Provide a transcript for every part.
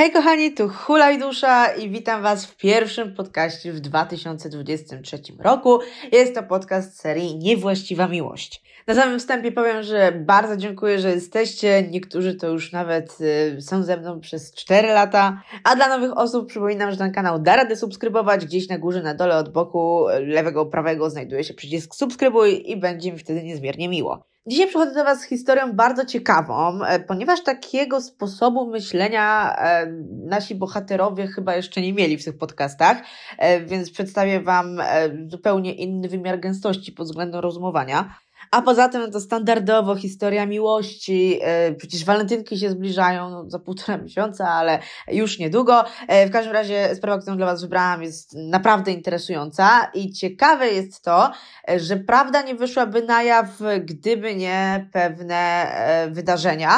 Hej kochani, tu Hulaj Dusza i witam Was w pierwszym podcaście w 2023 roku. Jest to podcast serii Niewłaściwa Miłość. Na samym wstępie powiem, że bardzo dziękuję, że jesteście. Niektórzy to już nawet y, są ze mną przez 4 lata. A dla nowych osób przypominam, że ten kanał da radę subskrybować. Gdzieś na górze, na dole, od boku, lewego, prawego znajduje się przycisk subskrybuj i będzie mi wtedy niezmiernie miło. Dzisiaj przychodzę do Was z historią bardzo ciekawą, e, ponieważ takiego sposobu myślenia e, nasi bohaterowie chyba jeszcze nie mieli w tych podcastach, e, więc przedstawię Wam zupełnie inny wymiar gęstości pod względem rozumowania. A poza tym no to standardowo historia miłości. E, przecież walentynki się zbliżają no, za półtora miesiąca, ale już niedługo. E, w każdym razie sprawa, którą dla Was wybrałam jest naprawdę interesująca i ciekawe jest to, e, że prawda nie wyszłaby na jaw, gdyby nie pewne wydarzenia.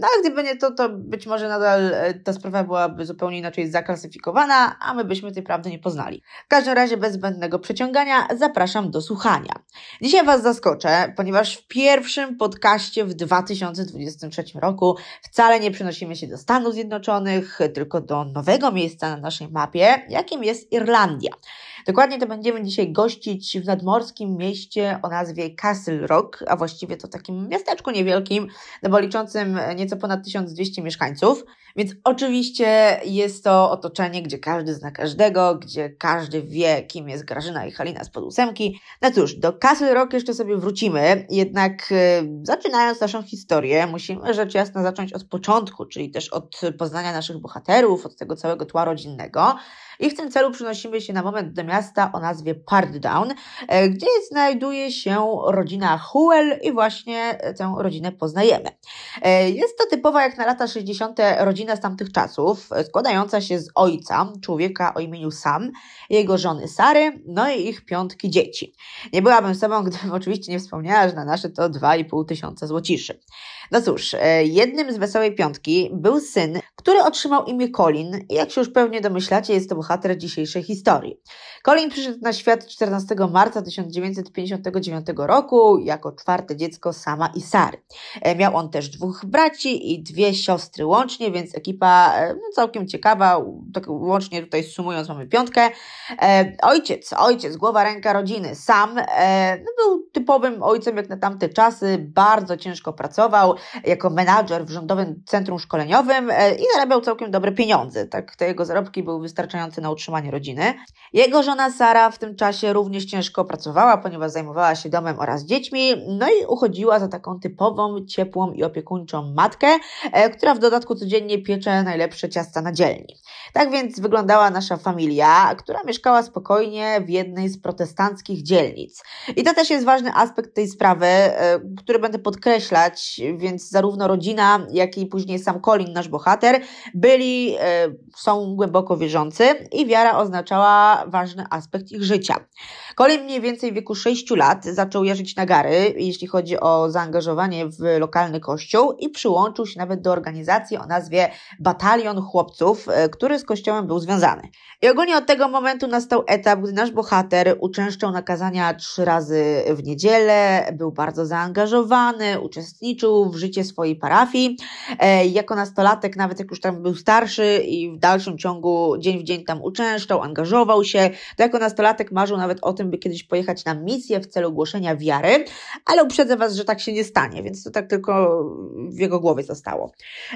No a gdyby nie to, to być może nadal ta sprawa byłaby zupełnie inaczej zaklasyfikowana, a my byśmy tej prawdy nie poznali. W każdym razie bez zbędnego przeciągania zapraszam do słuchania. Dzisiaj Was zaskoczę, ponieważ w pierwszym podcaście w 2023 roku wcale nie przenosimy się do Stanów Zjednoczonych, tylko do nowego miejsca na naszej mapie, jakim jest Irlandia. Dokładnie to będziemy dzisiaj gościć w nadmorskim mieście o nazwie Castle Rock, a właściwie to takim miasteczku niewielkim, no bo liczącym nieco ponad 1200 mieszkańców. Więc oczywiście jest to otoczenie, gdzie każdy zna każdego, gdzie każdy wie, kim jest Grażyna i Halina z podósemki. No cóż, do Castle Rock jeszcze sobie wrócimy, jednak y, zaczynając naszą historię, musimy rzecz jasna zacząć od początku, czyli też od poznania naszych bohaterów, od tego całego tła rodzinnego. I w tym celu przenosimy się na moment do miasta o nazwie Partdown, e, gdzie znajduje się rodzina Huel i właśnie e, tę rodzinę poznajemy. E, jest to typowa jak na lata 60. rodzina z tamtych czasów, składająca się z ojca, człowieka o imieniu Sam, jego żony Sary, no i ich piątki dzieci. Nie byłabym sobą, gdybym oczywiście nie wspomniała, że na nasze to 2,5 tysiąca złociszy. No cóż, jednym z Wesołej Piątki był syn, który otrzymał imię Colin i jak się już pewnie domyślacie, jest to bohater dzisiejszej historii. Colin przyszedł na świat 14 marca 1959 roku jako czwarte dziecko sama i Sary. E, miał on też dwóch braci i dwie siostry łącznie, więc ekipa e, no, całkiem ciekawa, tak łącznie tutaj sumując mamy piątkę. E, ojciec, ojciec, głowa, ręka rodziny, sam no, był typowym ojcem jak na tamte czasy, bardzo ciężko pracował jako menadżer w rządowym centrum szkoleniowym i zarabiał całkiem dobre pieniądze. Tak, te jego zarobki były wystarczające na utrzymanie rodziny. Jego żona Sara w tym czasie również ciężko pracowała, ponieważ zajmowała się domem oraz dziećmi, no i uchodziła za taką typową, ciepłą i opiekuńczą matkę, e, która w dodatku codziennie piecze najlepsze ciasta na dzielni. Tak więc wyglądała nasza familia, która mieszkała spokojnie w jednej z protestanckich dzielnic. I to też jest ważny aspekt tej sprawy, e, który będę podkreślać, więc zarówno rodzina, jak i później sam Colin, nasz bohater, byli, e, są głęboko wierzący i wiara oznaczała ważny aspekt ich życia. Kolej mniej więcej w wieku 6 lat zaczął jeździć na gary, jeśli chodzi o zaangażowanie w lokalny kościół i przyłączył się nawet do organizacji o nazwie Batalion Chłopców, e, który z kościołem był związany. I ogólnie od tego momentu nastał etap, gdy nasz bohater uczęszczał na kazania trzy razy w niedzielę, był bardzo zaangażowany, uczestniczył w życie swojej parafii. E, jako nastolatek, nawet jak już tam był starszy i w dalszym ciągu dzień w dzień tam uczęszczał, angażował się. To jako nastolatek marzył nawet o tym, by kiedyś pojechać na misję w celu głoszenia wiary, ale uprzedzę Was, że tak się nie stanie, więc to tak tylko w jego głowie zostało.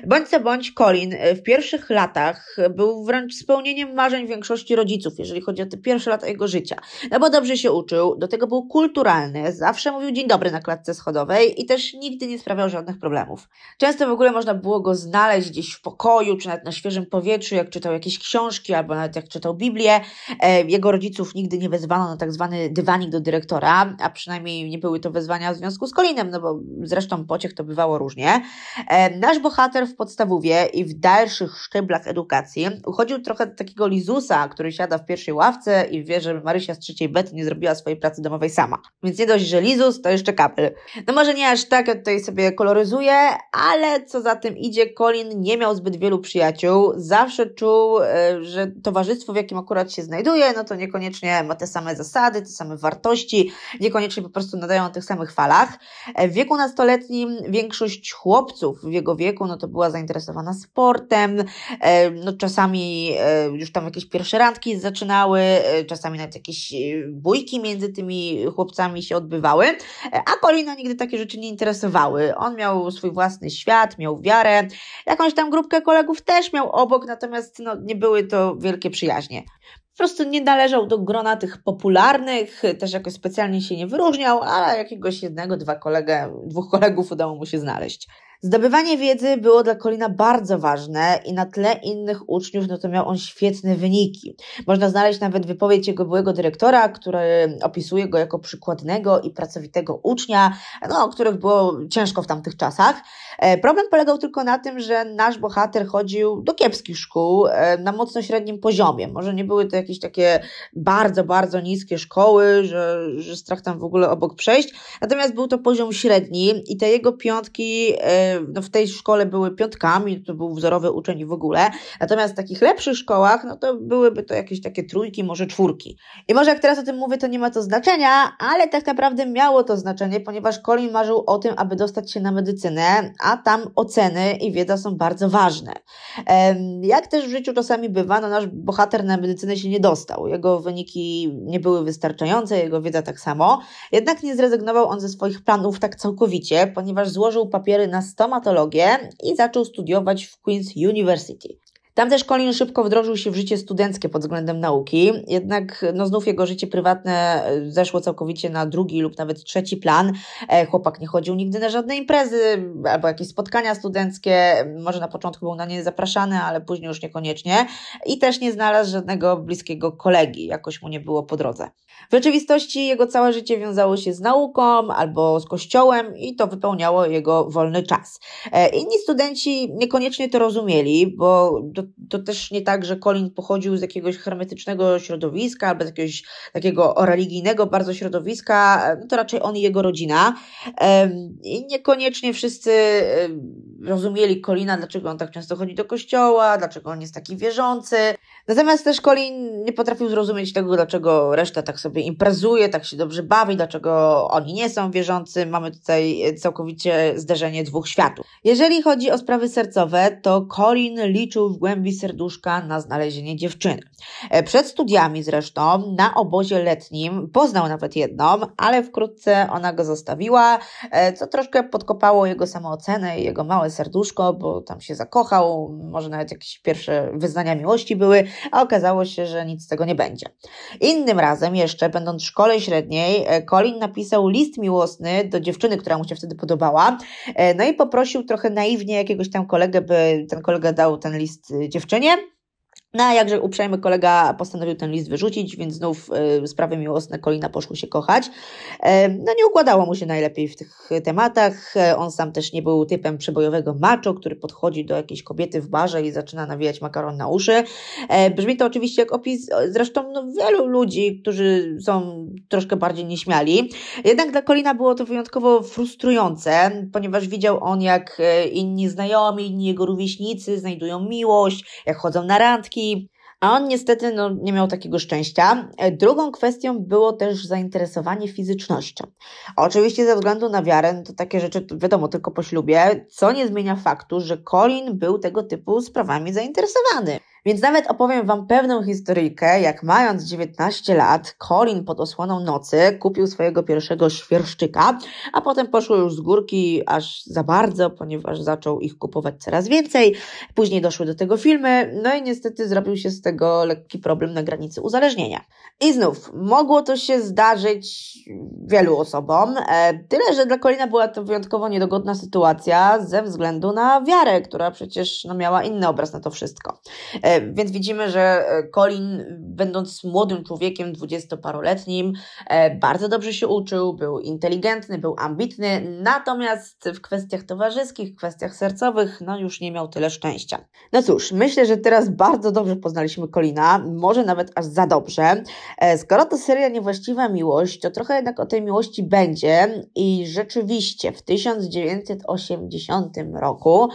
Bądź co bądź, Colin w pierwszych latach był wręcz spełnieniem marzeń większości rodziców, jeżeli chodzi o te pierwsze lata jego życia. No bo dobrze się uczył, do tego był kulturalny, zawsze mówił dzień dobry na klatce schodowej i też nigdy nie sprawiał żadnych problemów. Często w ogóle można było go znaleźć gdzieś w pokoju, pokoju, czy nawet na świeżym powietrzu, jak czytał jakieś książki, albo nawet jak czytał Biblię. E, jego rodziców nigdy nie wezwano na tak zwany dywanik do dyrektora, a przynajmniej nie były to wezwania w związku z Colinem, no bo zresztą pociech to bywało różnie. E, nasz bohater w podstawówie i w dalszych szczeblach edukacji uchodził trochę takiego Lizusa, który siada w pierwszej ławce i wie, że Marysia z trzeciej bety nie zrobiła swojej pracy domowej sama. Więc nie dość, że Lizus, to jeszcze kapel. No może nie aż tak, jak tutaj sobie koloryzuje, ale co za tym idzie, Colin nie miał zbyt wielu przyjaciół, zawsze czuł, e, że towarzystwo, w jakim akurat się znajduje, no to niekoniecznie ma te same zasady, te same wartości, niekoniecznie po prostu nadają na tych samych falach. E, w wieku nastoletnim większość chłopców w jego wieku, no to była zainteresowana sportem, e, no czasami już tam jakieś pierwsze randki zaczynały, czasami nawet jakieś bójki między tymi chłopcami się odbywały, a Kolina nigdy takie rzeczy nie interesowały. On miał swój własny świat, miał wiarę, jakąś tam grupkę kolegów też miał obok, natomiast no, nie były to wielkie przyjaźnie. Po prostu nie należał do grona tych popularnych, też jakoś specjalnie się nie wyróżniał, ale jakiegoś jednego, dwa kolegę, dwóch kolegów udało mu się znaleźć. Zdobywanie wiedzy było dla Kolina bardzo ważne i na tle innych uczniów no to miał on świetne wyniki. Można znaleźć nawet wypowiedź jego byłego dyrektora, który opisuje go jako przykładnego i pracowitego ucznia, no, o których było ciężko w tamtych czasach. E, problem polegał tylko na tym, że nasz bohater chodził do kiepskich szkół e, na mocno średnim poziomie. Może nie były to jakieś takie bardzo, bardzo niskie szkoły, że, że strach tam w ogóle obok przejść, natomiast był to poziom średni i te jego piątki e, no w tej szkole były piątkami, to był wzorowy uczeń i w ogóle. Natomiast w takich lepszych szkołach, no to byłyby to jakieś takie trójki, może czwórki. I może jak teraz o tym mówię, to nie ma to znaczenia, ale tak naprawdę miało to znaczenie, ponieważ Colin marzył o tym, aby dostać się na medycynę, a tam oceny i wiedza są bardzo ważne. Jak też w życiu czasami bywa, no nasz bohater na medycynę się nie dostał. Jego wyniki nie były wystarczające, jego wiedza tak samo. Jednak nie zrezygnował on ze swoich planów tak całkowicie, ponieważ złożył papiery na 100 stomatologię i zaczął studiować w Queen's University. Tam też Colin szybko wdrożył się w życie studenckie pod względem nauki, jednak no znów jego życie prywatne e, zeszło całkowicie na drugi lub nawet trzeci plan. E, chłopak nie chodził nigdy na żadne imprezy albo jakieś spotkania studenckie, może na początku był na nie zapraszany, ale później już niekoniecznie i też nie znalazł żadnego bliskiego kolegi, jakoś mu nie było po drodze. W rzeczywistości jego całe życie wiązało się z nauką albo z kościołem i to wypełniało jego wolny czas. E, inni studenci niekoniecznie to rozumieli, bo to, to też nie tak, że Colin pochodził z jakiegoś hermetycznego środowiska albo z jakiegoś takiego religijnego bardzo środowiska, e, no to raczej on i jego rodzina. E, I niekoniecznie wszyscy rozumieli Colina, dlaczego on tak często chodzi do kościoła, dlaczego on jest taki wierzący. Natomiast też Colin nie potrafił zrozumieć tego, dlaczego reszta tak sobie imprezuje, tak się dobrze bawi, dlaczego oni nie są wierzący. Mamy tutaj całkowicie zderzenie dwóch światów. Jeżeli chodzi o sprawy sercowe, to Colin liczył w głębi serduszka na znalezienie dziewczyny. E, przed studiami zresztą, na obozie letnim, poznał nawet jedną, ale wkrótce ona go zostawiła, e, co troszkę podkopało jego samoocenę i jego małe serduszko, bo tam się zakochał, może nawet jakieś pierwsze wyznania miłości były a okazało się, że nic z tego nie będzie. Innym razem jeszcze, będąc w szkole średniej, e, Colin napisał list miłosny do dziewczyny, która mu się wtedy podobała, e, no i poprosił trochę naiwnie jakiegoś tam kolegę, by ten kolega dał ten list e, dziewczynie. No a jakże uprzejmy kolega postanowił ten list wyrzucić, więc znów y, sprawy miłosne Kolina poszły się kochać. E, no nie układało mu się najlepiej w tych tematach. E, on sam też nie był typem przebojowego macho, który podchodzi do jakiejś kobiety w barze i zaczyna nawijać makaron na uszy. brzmi to oczywiście jak opis zresztą no, wielu ludzi, którzy są troszkę bardziej nieśmiali. Jednak dla Kolina było to wyjątkowo frustrujące, ponieważ widział on jak inni znajomi, inni jego rówieśnicy znajdują miłość, jak chodzą na randki, a on niestety no, nie miał takiego szczęścia. E, drugą kwestią było też zainteresowanie fizycznością. Oczywiście ze względu na wiarę, no, to takie rzeczy wiadomo tylko po ślubie, co nie zmienia faktu, że Colin był tego typu sprawami zainteresowany. Więc nawet opowiem Wam pewną historyjkę, jak mając 19 lat, Colin pod osłoną nocy kupił swojego pierwszego świerszczyka, a potem poszło już z górki aż za bardzo, ponieważ zaczął ich kupować coraz więcej. Później doszły do tego filmy, no i niestety zrobił się z tego lekki problem na granicy uzależnienia. I znów, mogło to się zdarzyć wielu osobom, e, tyle, że dla Colina była to wyjątkowo niedogodna sytuacja ze względu na wiarę, która przecież no, miała inny obraz na to wszystko. E, więc widzimy, że e, Colin, będąc młodym człowiekiem, dwudziestoparoletnim, e, bardzo dobrze się uczył, był inteligentny, był ambitny, natomiast w kwestiach towarzyskich, kwestiach sercowych, no już nie miał tyle szczęścia. No cóż, myślę, że teraz bardzo dobrze poznaliśmy Colina, może nawet aż za dobrze. E, skoro to seria Niewłaściwa Miłość, to trochę jednak o tej miłości będzie i rzeczywiście w 1980 roku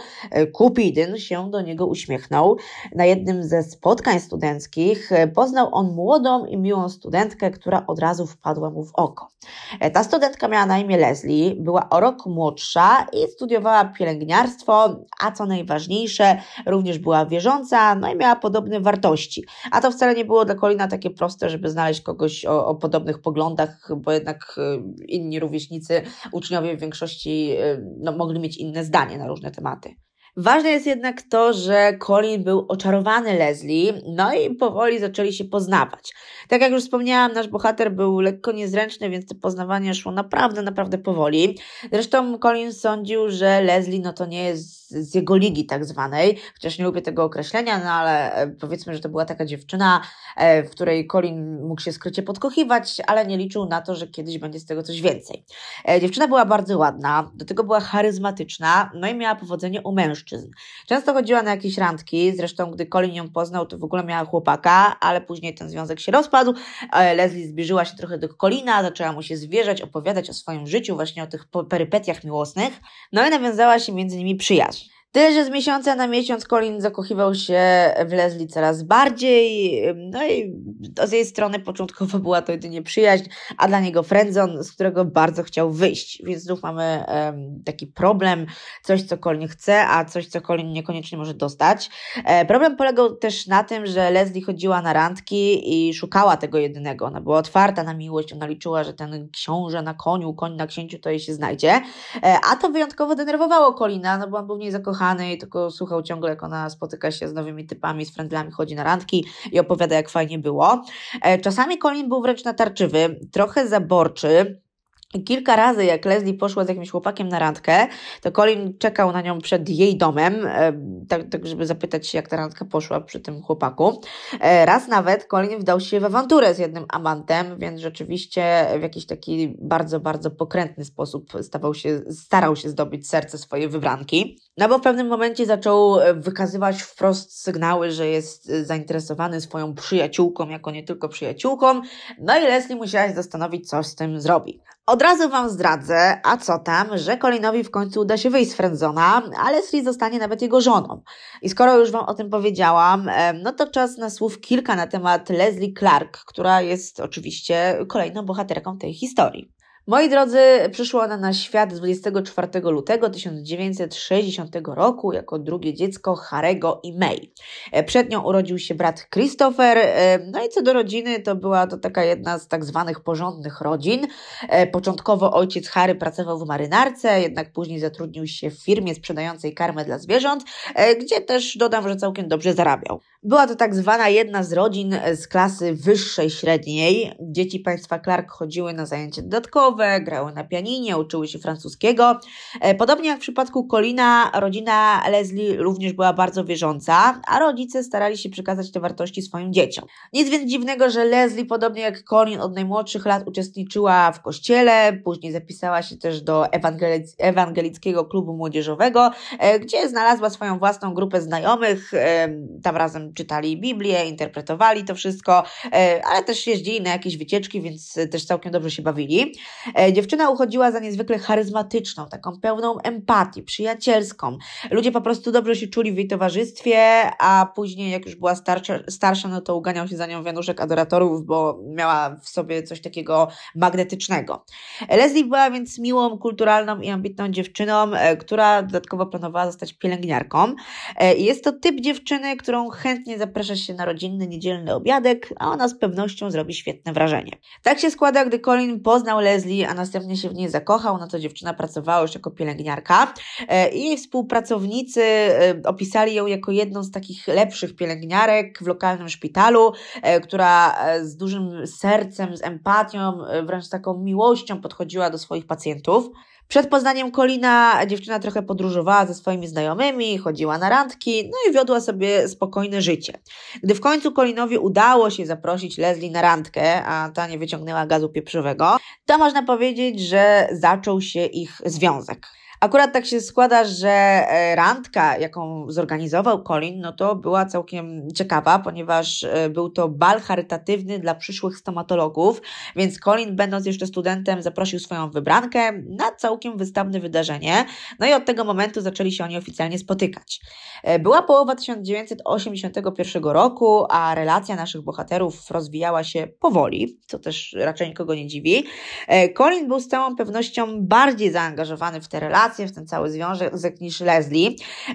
Kupidyn się do niego uśmiechnął na jednym jednym ze spotkań studenckich e, poznał on młodą i miłą studentkę, która od razu wpadła mu w oko. E, ta studentka miała na imię Leslie, była o rok młodsza i studiowała pielęgniarstwo, a co najważniejsze, również była wierząca, no i miała podobne wartości. A to wcale nie było dla Kolina takie proste, żeby znaleźć kogoś o, o podobnych poglądach, bo jednak e, inni rówieśnicy, uczniowie w większości no, mogli mieć inne zdanie na różne tematy. Ważne jest jednak to, że Colin był oczarowany Leslie, no i powoli zaczęli się poznawać. Tak jak już wspomniałam, nasz bohater był lekko niezręczny, więc to poznawanie szło naprawdę, naprawdę powoli. Zresztą Colin sądził, że Leslie no to nie jest z jego ligi tak zwanej, chociaż nie lubię tego określenia, no ale e, powiedzmy, że to była taka dziewczyna, e, w której Colin mógł się skrycie podkochiwać, ale nie liczył na to, że kiedyś będzie z tego coś więcej. E, dziewczyna była bardzo ładna, do tego była charyzmatyczna, no i miała powodzenie u mężczyzn mężczyzn. Często chodziła na jakieś randki, zresztą gdy Colin ją poznał, to w ogóle miała chłopaka, ale później ten związek się rozpadł. E, Leslie zbliżyła się trochę do Colina, zaczęła mu się zwierzać, opowiadać o swoim życiu, właśnie o tych perypetiach miłosnych. No i nawiązała się między nimi przyjaźń. Tyle, że z miesiąca na miesiąc Colin zakochiwał się w Leslie coraz bardziej, no i z jej strony początkowo była to jedynie przyjaźń, a dla niego friendzone, z którego bardzo chciał wyjść, więc znów mamy um, taki problem, coś co Colin chce, a coś co Colin niekoniecznie może dostać. E, problem polegał też na tym, że Leslie chodziła na randki i szukała tego jedynego, ona była otwarta na miłość, ona liczyła, że ten książę na koniu, koń na księciu to jej się znajdzie, e, a to wyjątkowo denerwowało Colina, no bo on był w niej zakochany, kochany i tylko słuchał ciągle, jak ona spotyka się z nowymi typami, z friendlami, chodzi na randki i opowiada, jak fajnie było. E, czasami Colin był wręcz natarczywy, trochę zaborczy, Kilka razy, jak Leslie poszła z jakimś chłopakiem na randkę, to Colin czekał na nią przed jej domem, e, tak, tak żeby zapytać się, jak ta randka poszła przy tym chłopaku. E, raz nawet Colin wdał się w awanturę z jednym amantem, więc rzeczywiście w jakiś taki bardzo, bardzo pokrętny sposób stawał się, starał się zdobyć serce swojej wybranki. No bo w pewnym momencie zaczął e, wykazywać wprost sygnały, że jest zainteresowany swoją przyjaciółką, jako nie tylko przyjaciółką, no i Leslie musiała się zastanowić, co z tym zrobi. Od razu Wam zdradzę, a co tam, że Colinowi w końcu uda się wyjść z Frenzona, a Leslie zostanie nawet jego żoną. I skoro już Wam o tym powiedziałam, no to czas na słów kilka na temat Leslie Clark, która jest oczywiście kolejną bohaterką tej historii. Moi drodzy, przyszła ona na świat 24 lutego 1960 roku jako drugie dziecko Harego i May. E, przed nią urodził się brat Christopher, e, no i co do rodziny, to była to taka jedna z tak zwanych porządnych rodzin. E, początkowo ojciec Harry pracował w marynarce, jednak później zatrudnił się w firmie sprzedającej karmę dla zwierząt, gdzie też dodam, że całkiem dobrze zarabiał. Była to tak zwana jedna z rodzin e, z klasy wyższej średniej. Dzieci państwa Clark chodziły na zajęcia dodatkowe, grały na pianinie, uczyły się francuskiego. E, podobnie jak w przypadku Colina, rodzina Leslie również była bardzo wierząca, a rodzice starali się przekazać te wartości swoim dzieciom. Nic więc dziwnego, że Leslie, podobnie jak Colin, od najmłodszych lat uczestniczyła w kościele, później zapisała się też do ewangelickiego klubu młodzieżowego, e, gdzie znalazła swoją własną grupę znajomych, tam razem czytali Biblię, interpretowali to wszystko, e, ale też jeździli na jakieś wycieczki, więc też całkiem dobrze się bawili. E, dziewczyna uchodziła za niezwykle charyzmatyczną, taką pełną empatii, przyjacielską. Ludzie po prostu dobrze się czuli w jej towarzystwie, a później jak już była starsza, starsza no to uganiał się za nią wianuszek adoratorów, bo miała w sobie coś takiego magnetycznego. Leslie była więc miłą, kulturalną i ambitną dziewczyną, e, która dodatkowo planowała zostać pielęgniarką. Jest to typ dziewczyny, którą chętnie chętnie zaprasza się na rodzinny niedzielny obiadek, a ona z pewnością zrobi świetne wrażenie. Tak się składa, gdy Colin poznał Leslie, a następnie się w niej zakochał, no to dziewczyna pracowała już jako pielęgniarka i e, jej współpracownicy e, opisali ją jako jedną z takich lepszych pielęgniarek w lokalnym szpitalu, e, która z dużym sercem, z empatią, wręcz taką miłością podchodziła do swoich pacjentów. Przed poznaniem Kolina dziewczyna trochę podróżowała ze swoimi znajomymi, chodziła na randki, no i wiodła sobie spokojne życie. Gdy w końcu Kolinowi udało się zaprosić Leslie na randkę, a ta nie wyciągnęła gazu pieprzowego, to można powiedzieć, że zaczął się ich związek. Akurat tak się składa, że e, randka, jaką zorganizował Colin, no to była całkiem ciekawa, ponieważ e, był to bal charytatywny dla przyszłych stomatologów, więc Colin, będąc jeszcze studentem, zaprosił swoją wybrankę na całkiem wystawne wydarzenie. No i od tego momentu zaczęli się oni oficjalnie spotykać. E, była połowa 1981 roku, a relacja naszych bohaterów rozwijała się powoli, co też raczej nikogo nie dziwi. Colin był z całą pewnością bardziej zaangażowany w te relacje, relację, w ten cały związek niż Leslie.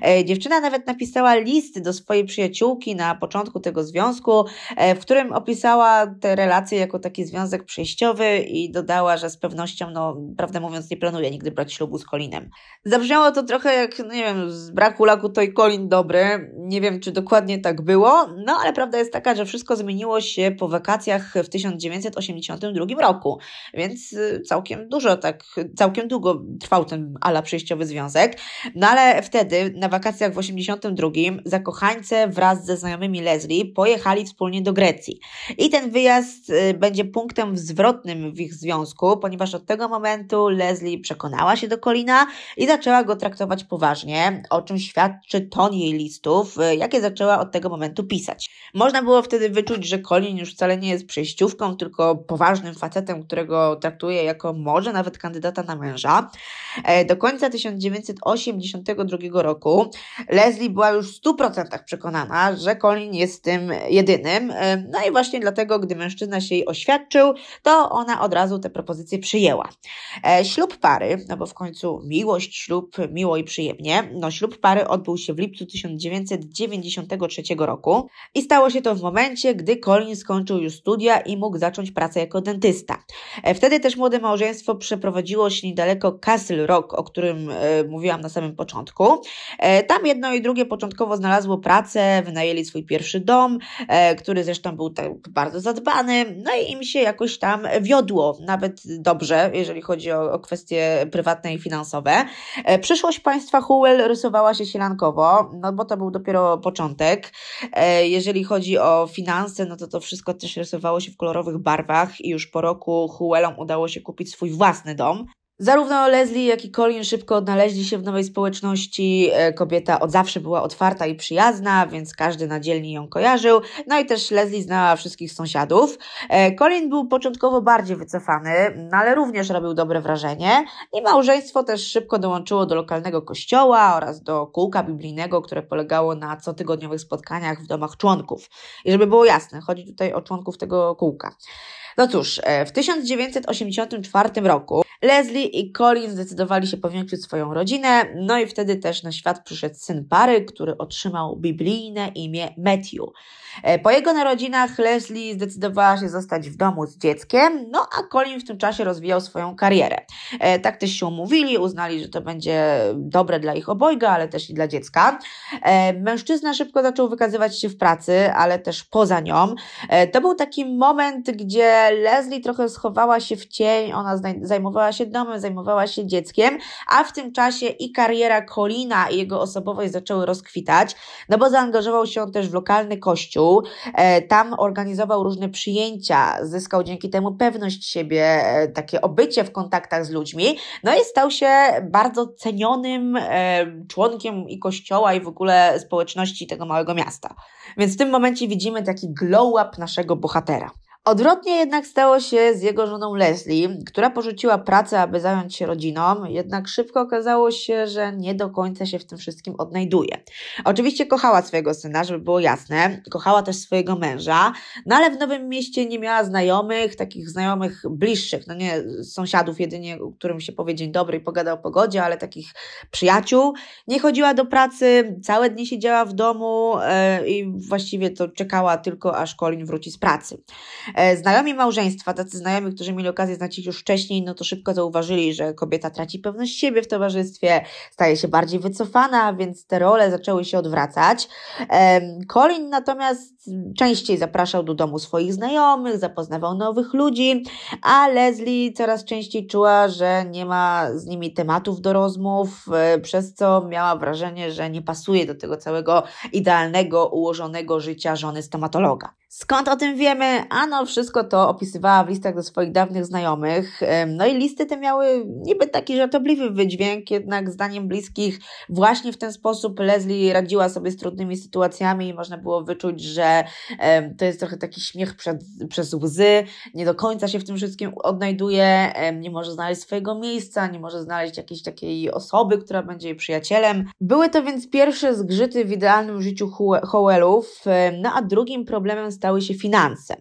E, dziewczyna nawet napisała list do swojej przyjaciółki na początku tego związku, e, w którym opisała te relacje jako taki związek przejściowy i dodała, że z pewnością, no prawdę mówiąc, nie planuje nigdy brać ślubu z Colinem. Zabrzmiało to trochę jak, no nie wiem, z braku laku to i Colin dobry. Nie wiem, czy dokładnie tak było, no ale prawda jest taka, że wszystko zmieniło się po wakacjach w 1982 roku, więc y, całkiem dużo tak, całkiem długo trwał ten ala przejściowy związek. No ale wtedy, na wakacjach w 82, zakochańce wraz ze znajomymi Leslie pojechali wspólnie do Grecji. I ten wyjazd y, będzie punktem zwrotnym w ich związku, ponieważ od tego momentu Leslie przekonała się do Colina i zaczęła go traktować poważnie, o czym świadczy ton jej listów, y, jakie zaczęła od tego momentu pisać. Można było wtedy wyczuć, że Colin już wcale nie jest przejściówką, tylko poważnym facetem, którego traktuje jako może nawet kandydata na męża. E, do końca końca 1982 roku Leslie była już w 100% przekonana, że Colin jest tym jedynym. No i właśnie dlatego, gdy mężczyzna się jej oświadczył, to ona od razu te propozycje przyjęła. E, ślub pary, no bo w końcu miłość, ślub, miło i przyjemnie, no ślub pary odbył się w lipcu 1993 roku i stało się to w momencie, gdy Colin skończył już studia i mógł zacząć pracę jako dentysta. E, wtedy też młode małżeństwo przeprowadziło się niedaleko Castle Rock, o którym którym e, mówiłam na samym początku. E, tam jedno i drugie początkowo znalazło pracę, wynajęli swój pierwszy dom, e, który zresztą był tak bardzo zadbany, no i im się jakoś tam wiodło, nawet dobrze, jeżeli chodzi o, o kwestie prywatne i finansowe. Przyszłość państwa Huel rysowała się sielankowo, no bo to był dopiero początek. Jeżeli chodzi o finanse, no to to wszystko też rysowało się w kolorowych barwach i już po roku Huelom udało się kupić swój własny dom. Zarówno Leslie, jak i Colin szybko odnaleźli się w nowej społeczności. E, kobieta od zawsze była otwarta i przyjazna, więc każdy na dzielni ją kojarzył. No i też Leslie znała wszystkich sąsiadów. E, Colin był początkowo bardziej wycofany, no ale również robił dobre wrażenie. I małżeństwo też szybko dołączyło do lokalnego kościoła oraz do kółka biblijnego, które polegało na cotygodniowych spotkaniach w domach członków. I żeby było jasne, chodzi tutaj o członków tego kółka. No cóż, e, w 1984 roku Leslie i Colin zdecydowali się powiększyć swoją rodzinę, no i wtedy też na świat przyszedł syn pary, który otrzymał biblijne imię Matthew. E, po jego narodzinach Leslie zdecydowała się zostać w domu z dzieckiem, no a Colin w tym czasie rozwijał swoją karierę. E, tak też się umówili, uznali, że to będzie dobre dla ich obojga, ale też i dla dziecka. E, mężczyzna szybko zaczął wykazywać się w pracy, ale też poza nią. To był taki moment, gdzie Leslie trochę schowała się w cień, ona zajmowała się domem, zajmowała się dzieckiem, a w tym czasie i kariera Colina i jego osobowość zaczęły rozkwitać, no bo zaangażował się on też w lokalny kościół, E, tam organizował różne przyjęcia, zyskał dzięki temu pewność siebie, e, takie obycie w kontaktach z ludźmi, no i stał się bardzo cenionym e, członkiem i kościoła, i w ogóle społeczności tego małego miasta. Więc w tym momencie widzimy taki glow up naszego bohatera. Odwrotnie jednak stało się z jego żoną Leslie, która porzuciła pracę, aby zająć się rodziną, jednak szybko okazało się, że nie do końca się w tym wszystkim odnajduje. Oczywiście kochała swojego syna, żeby było jasne, kochała też swojego męża, no ale w Nowym Mieście nie miała znajomych, takich znajomych bliższych, no nie sąsiadów jedynie, którym się powie dzień dobry i pogada o pogodzie, ale takich przyjaciół. Nie chodziła do pracy, całe dni siedziała w domu yy, i właściwie to czekała tylko, aż Colin wróci z pracy. E, znajomi małżeństwa, tacy znajomi, którzy mieli okazję znać ich już wcześniej, no to szybko zauważyli, że kobieta traci pewność siebie w towarzystwie, staje się bardziej wycofana, więc te role zaczęły się odwracać. Colin natomiast częściej zapraszał do domu swoich znajomych, zapoznawał nowych ludzi, a Leslie coraz częściej czuła, że nie ma z nimi tematów do rozmów, e, przez co miała wrażenie, że nie pasuje do tego całego idealnego, ułożonego życia żony stomatologa. Skąd o tym wiemy? Ano, wszystko to opisywała w listach do swoich dawnych znajomych. No i listy te miały niby taki żartobliwy wydźwięk, jednak zdaniem bliskich właśnie w ten sposób Leslie radziła sobie z trudnymi sytuacjami i można było wyczuć, że to jest trochę taki śmiech przed, przez łzy, nie do końca się w tym wszystkim odnajduje, nie może znaleźć swojego miejsca, nie może znaleźć jakiejś takiej osoby, która będzie jej przyjacielem. Były to więc pierwsze zgrzyty w idealnym życiu Howellów, no a drugim problemem stały się finanse.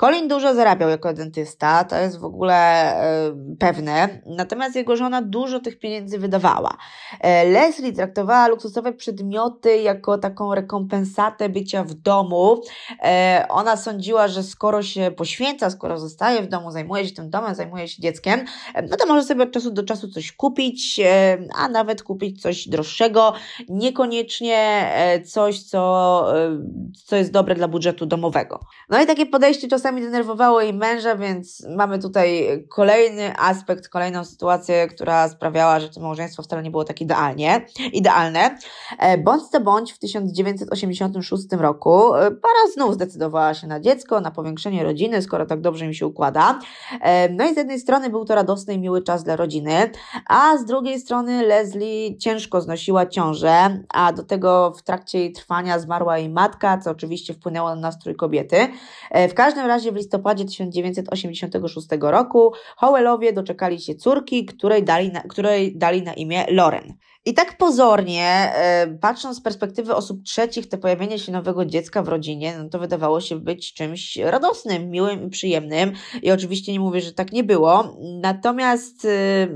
Colin dużo zarabiał jako dentysta, to jest w ogóle e, pewne, natomiast jego żona dużo tych pieniędzy wydawała. E, Leslie traktowała luksusowe przedmioty jako taką rekompensatę bycia w domu. E, ona sądziła, że skoro się poświęca, skoro zostaje w domu, zajmuje się tym domem, zajmuje się dzieckiem, no to może sobie od czasu do czasu coś kupić, a nawet kupić coś droższego, niekoniecznie coś, co, co jest dobre dla budżetu domowego tego. No i takie podejście czasami denerwowało jej męża, więc mamy tutaj kolejny aspekt, kolejną sytuację, która sprawiała, że to małżeństwo wcale nie było tak idealnie, idealne. E, bądź co bądź w 1986 roku e, para znów zdecydowała się na dziecko, na powiększenie rodziny, skoro tak dobrze im się układa. E, no i z jednej strony był to radosny i miły czas dla rodziny, a z drugiej strony Leslie ciężko znosiła ciążę, a do tego w trakcie jej trwania zmarła jej matka, co oczywiście wpłynęło na nastrój kobiety kobiety. E, w każdym razie w listopadzie 1986 roku Howellowie doczekali się córki, której dali na, której dali na imię Loren. I tak pozornie, e, patrząc z perspektywy osób trzecich, to pojawienie się nowego dziecka w rodzinie, no to wydawało się być czymś radosnym, miłym i przyjemnym. I oczywiście nie mówię, że tak nie było. Natomiast e,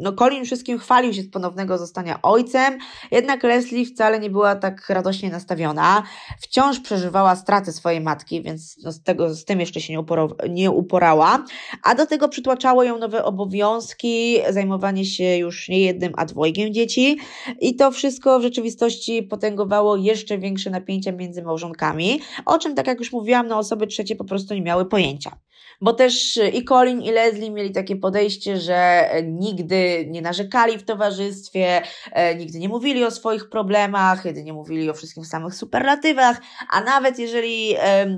no Colin wszystkim chwalił się z ponownego zostania ojcem, jednak Leslie wcale nie była tak radośnie nastawiona. Wciąż przeżywała straty swojej matki, więc no z, tego, z tym jeszcze się nie, uporo- nie uporała. A do tego przytłaczało ją nowe obowiązki, zajmowanie się już nie jednym, a dwojgiem dzieci i to wszystko w rzeczywistości potęgowało jeszcze większe napięcia między małżonkami, o czym, tak jak już mówiłam, no osoby trzecie po prostu nie miały pojęcia bo też y, i Colin i Leslie mieli takie podejście, że e, nigdy nie narzekali w towarzystwie, e, nigdy nie mówili o swoich problemach, jedynie mówili o wszystkim w samych superlatywach, a nawet jeżeli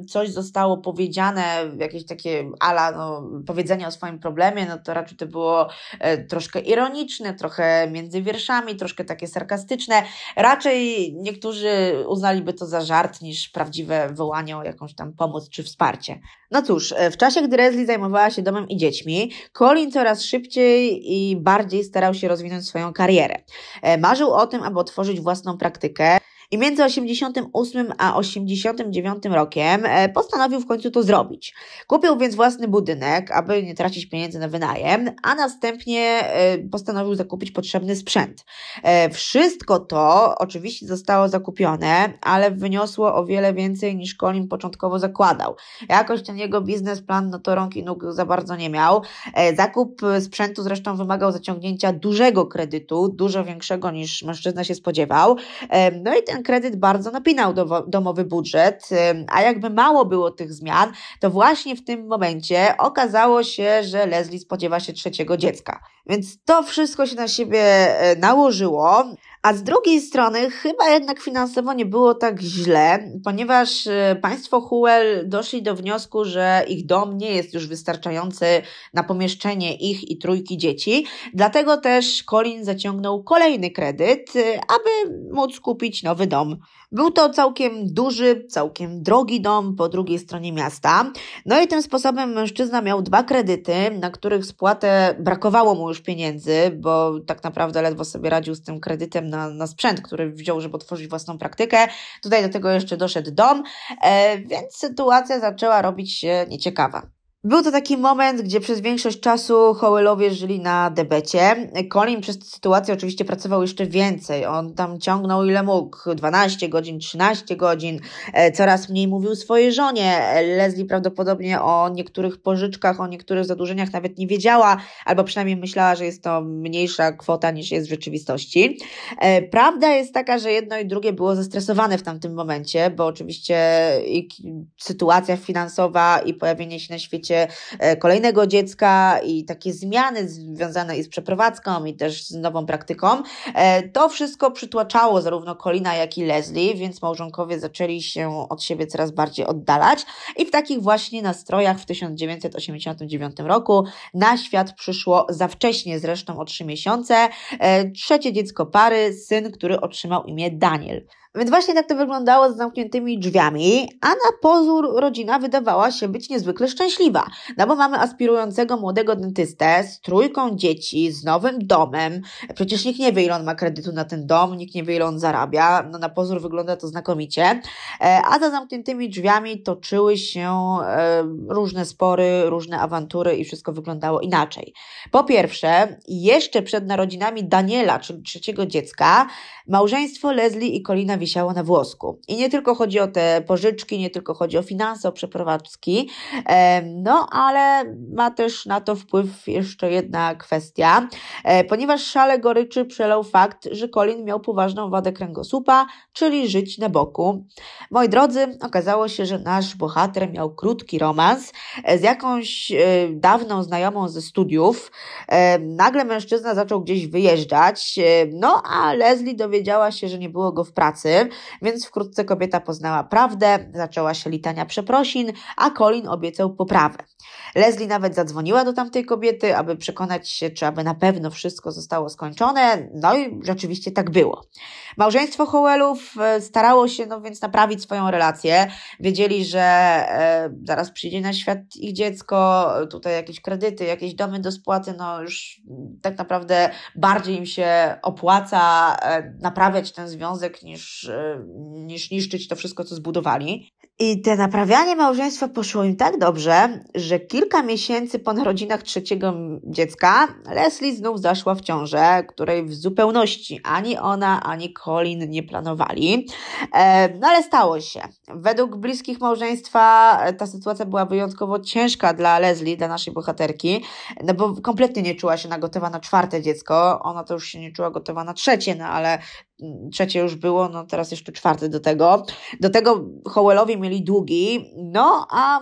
coś zostało powiedziane, jakieś takie ala no, powiedzenie o swoim problemie, no to raczej to było e, troszkę ironiczne, trochę między wierszami, troszkę takie sarkastyczne. Raczej niektórzy uznaliby to za żart niż prawdziwe wołanie o jakąś tam pomoc czy wsparcie. No cóż, w czasie, Mary zajmowała się domem i dziećmi. Colin coraz szybciej i bardziej starał się rozwinąć swoją karierę. E, marzył o tym, aby otworzyć własną praktykę. I między 88 a 89 rokiem e, postanowił w końcu to zrobić. Kupił więc własny budynek, aby nie tracić pieniędzy na wynajem, a następnie e, postanowił zakupić potrzebny sprzęt. E, wszystko to oczywiście zostało zakupione, ale wyniosło o wiele więcej niż Colin początkowo zakładał. Jakoś ten jego biznesplan no to rąk i nóg za bardzo nie miał. Zakup sprzętu zresztą wymagał zaciągnięcia dużego kredytu, dużo większego niż mężczyzna się spodziewał. No i ten ten kredyt bardzo napinał domowy budżet, a jakby mało było tych zmian, to właśnie w tym momencie okazało się, że Leslie spodziewa się trzeciego dziecka. Więc to wszystko się na siebie e, nałożyło. A z drugiej strony chyba jednak finansowo nie było tak źle, ponieważ y, państwo Huel doszli do wniosku, że ich dom nie jest już wystarczający na pomieszczenie ich i trójki dzieci. Dlatego też Colin zaciągnął kolejny kredyt, y, aby móc kupić nowy dom był to całkiem duży, całkiem drogi dom po drugiej stronie miasta. No i tym sposobem mężczyzna miał dwa kredyty, na których spłatę brakowało mu już pieniędzy, bo tak naprawdę ledwo sobie radził z tym kredytem na, na sprzęt, który wziął, żeby otworzyć własną praktykę. Tutaj do tego jeszcze doszedł dom, e, więc sytuacja zaczęła robić się nieciekawa. Był to taki moment, gdzie przez większość czasu Howellowie żyli na debecie. Colin przez tę sytuację oczywiście pracował jeszcze więcej. On tam ciągnął ile mógł, 12 godzin, 13 godzin. E, coraz mniej mówił swojej żonie. Leslie prawdopodobnie o niektórych pożyczkach, o niektórych zadłużeniach nawet nie wiedziała, albo przynajmniej myślała, że jest to mniejsza kwota niż jest w rzeczywistości. E, prawda jest taka, że jedno i drugie było zestresowane w tamtym momencie, bo oczywiście sytuacja finansowa i pojawienie się na świecie E, kolejnego dziecka i takie zmiany związane i z przeprowadzką i też z nową praktyką, e, to wszystko przytłaczało zarówno Kolina jak i Leslie, więc małżonkowie zaczęli się od siebie coraz bardziej oddalać i w takich właśnie nastrojach w 1989 roku na świat przyszło za wcześnie, zresztą o trzy miesiące, e, trzecie dziecko pary, syn, który otrzymał imię Daniel. Więc właśnie tak to wyglądało z zamkniętymi drzwiami, a na pozór rodzina wydawała się być niezwykle szczęśliwa, no bo mamy aspirującego młodego dentystę z trójką dzieci, z nowym domem, przecież nikt nie wie ile on ma kredytu na ten dom, nikt nie wie ile on zarabia, no na pozór wygląda to znakomicie, e, a za zamkniętymi drzwiami toczyły się e, różne spory, różne awantury i wszystko wyglądało inaczej. Po pierwsze, jeszcze przed narodzinami Daniela, czyli trzeciego dziecka, małżeństwo Leslie i Colina będzie wisiało na włosku. I nie tylko chodzi o te pożyczki, nie tylko chodzi o finanse, o przeprowadzki, no ale ma też na to wpływ jeszcze jedna kwestia, e, ponieważ szale goryczy przelał fakt, że Colin miał poważną wadę kręgosłupa, czyli żyć na boku. Moi drodzy, okazało się, że nasz bohater miał krótki romans e, z jakąś e, dawną znajomą ze studiów. Nagle mężczyzna zaczął gdzieś wyjeżdżać, no a Leslie dowiedziała się, że nie było go w pracy, pracy, więc wkrótce kobieta poznała prawdę, zaczęła się litania przeprosin, a Colin obiecał poprawę. Leslie nawet zadzwoniła do tamtej kobiety, aby przekonać się, czy aby na pewno wszystko zostało skończone, no i rzeczywiście tak było. Małżeństwo Howellów e, starało się no więc naprawić swoją relację, wiedzieli, że e, zaraz przyjdzie na świat ich dziecko, tutaj jakieś kredyty, jakieś domy do spłaty, no już tak naprawdę bardziej im się opłaca e, naprawiać ten związek niż E, niż, niszczyć to wszystko, co zbudowali. I te naprawianie małżeństwa poszło im tak dobrze, że kilka miesięcy po narodzinach trzeciego dziecka Leslie znów zaszła w ciążę, której w zupełności ani ona, ani Colin nie planowali. E, no ale stało się. Według bliskich małżeństwa e, ta sytuacja była wyjątkowo ciężka dla Leslie, dla naszej bohaterki, no bo kompletnie nie czuła się gotowa na czwarte dziecko. Ona to już się nie czuła gotowa na trzecie, no ale trzecie już było, no teraz jeszcze czwarty do tego. Do tego Howellowie mieli długi, no a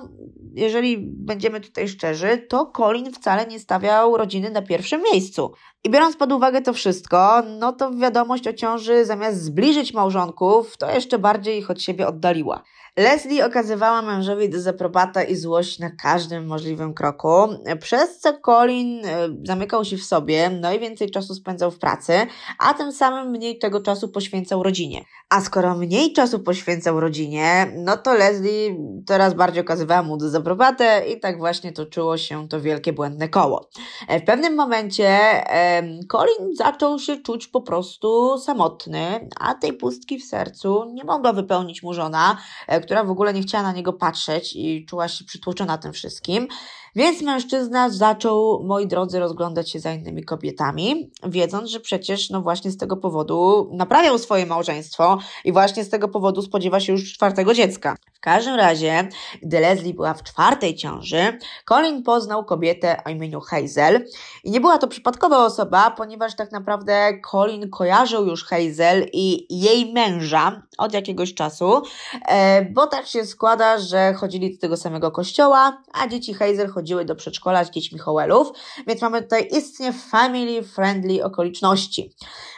jeżeli będziemy tutaj szczerzy, to Colin wcale nie stawiał rodziny na pierwszym miejscu. I biorąc pod uwagę to wszystko, no to wiadomość o ciąży zamiast zbliżyć małżonków, to jeszcze bardziej ich od siebie oddaliła. Leslie okazywała mężowi dezaprobata i złość na każdym możliwym kroku, przez co Colin e, zamykał się w sobie, no i więcej czasu spędzał w pracy, a tym samym mniej tego czasu poświęcał rodzinie. A skoro mniej czasu poświęcał rodzinie, no to Leslie coraz bardziej okazywała mu dezaprobatę i tak właśnie toczyło się to wielkie błędne koło. E, w pewnym momencie e, Colin zaczął się czuć po prostu samotny, a tej pustki w sercu nie mogła wypełnić mu żona, e, która w ogóle nie chciała na niego patrzeć i czuła się przytłoczona tym wszystkim. Więc mężczyzna zaczął, moi drodzy, rozglądać się za innymi kobietami, wiedząc, że przecież no właśnie z tego powodu naprawiał swoje małżeństwo i właśnie z tego powodu spodziewa się już czwartego dziecka. W każdym razie, gdy Leslie była w czwartej ciąży, Colin poznał kobietę o imieniu Hazel i nie była to przypadkowa osoba, ponieważ tak naprawdę Colin kojarzył już Hazel i jej męża od jakiegoś czasu, e, bo tak się składa, że chodzili do tego samego kościoła, a dzieci Hazel chodziły chodziły do przedszkola z dziećmi Howellów, więc mamy tutaj istnie family-friendly okoliczności.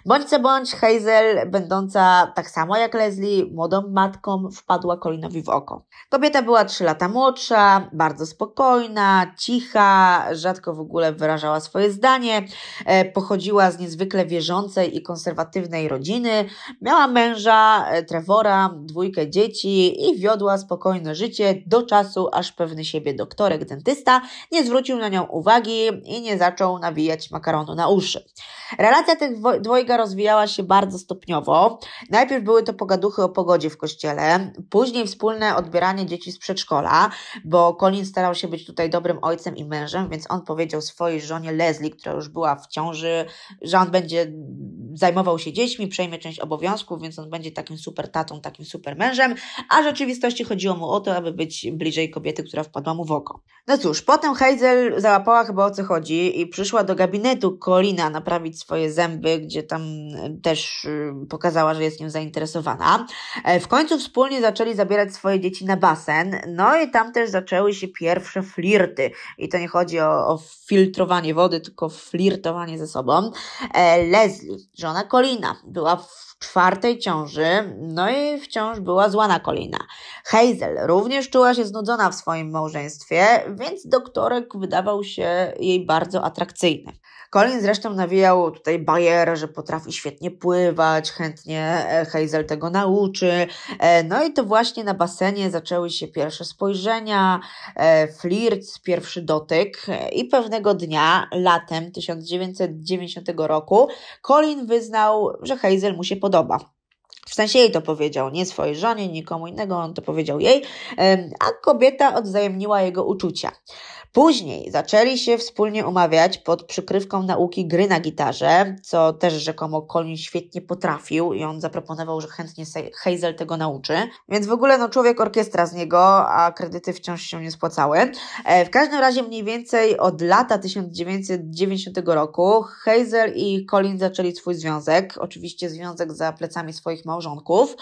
Bądź co bądź, Hazel, będąca tak samo jak Leslie, młodą matką, wpadła Colinowi w oko. Kobieta była 3 lata młodsza, bardzo spokojna, cicha, rzadko w ogóle wyrażała swoje zdanie, e, pochodziła z niezwykle wierzącej i konserwatywnej rodziny, miała męża, e, Trevora, dwójkę dzieci i wiodła spokojne życie do czasu, aż pewny siebie doktorek dentysta nie zwrócił na nią uwagi i nie zaczął nawijać makaronu na uszy. Relacja tych dwojga rozwijała się bardzo stopniowo. Najpierw były to pogaduchy o pogodzie w kościele, później wspólne odbieranie dzieci z przedszkola, bo Colin starał się być tutaj dobrym ojcem i mężem, więc on powiedział swojej żonie Leslie, która już była w ciąży, że on będzie zajmował się dziećmi, przejmie część obowiązków, więc on będzie takim super tatą, takim super mężem, a w rzeczywistości chodziło mu o to, aby być bliżej kobiety, która wpadła mu w oko. No cóż, Cóż, potem Hazel załapała chyba o co chodzi i przyszła do gabinetu Kolina naprawić swoje zęby, gdzie tam e, też y, pokazała, że jest nią zainteresowana. E, w końcu wspólnie zaczęli zabierać swoje dzieci na basen, no i tam też zaczęły się pierwsze flirty. I to nie chodzi o, o filtrowanie wody, tylko flirtowanie ze sobą. E, Leslie, żona Kolina, była w czwartej ciąży, no i wciąż była zła na kolina. Hazel również czuła się znudzona w swoim małżeństwie, więc doktorek wydawał się jej bardzo atrakcyjny. Colin zresztą nawijał tutaj barierę, że potrafi świetnie pływać, chętnie e, Hazel tego nauczy. E, no i to właśnie na basenie zaczęły się pierwsze spojrzenia, e, flirt, pierwszy dotyk i pewnego dnia, latem 1990 roku, Colin wyznał, że Hazel mu się podoba. W sensie jej to powiedział, nie swojej żonie, nikomu innego, on to powiedział jej, a kobieta odwzajemniła jego uczucia. Później zaczęli się wspólnie umawiać pod przykrywką nauki gry na gitarze, co też rzekomo Colin świetnie potrafił i on zaproponował, że chętnie Hazel tego nauczy. Więc w ogóle no człowiek orkiestra z niego, a kredyty wciąż się nie spłacały. E, w każdym razie mniej więcej od lata 1990 roku Hazel i Colin zaczęli swój związek, oczywiście związek za plecami swoich małżonków.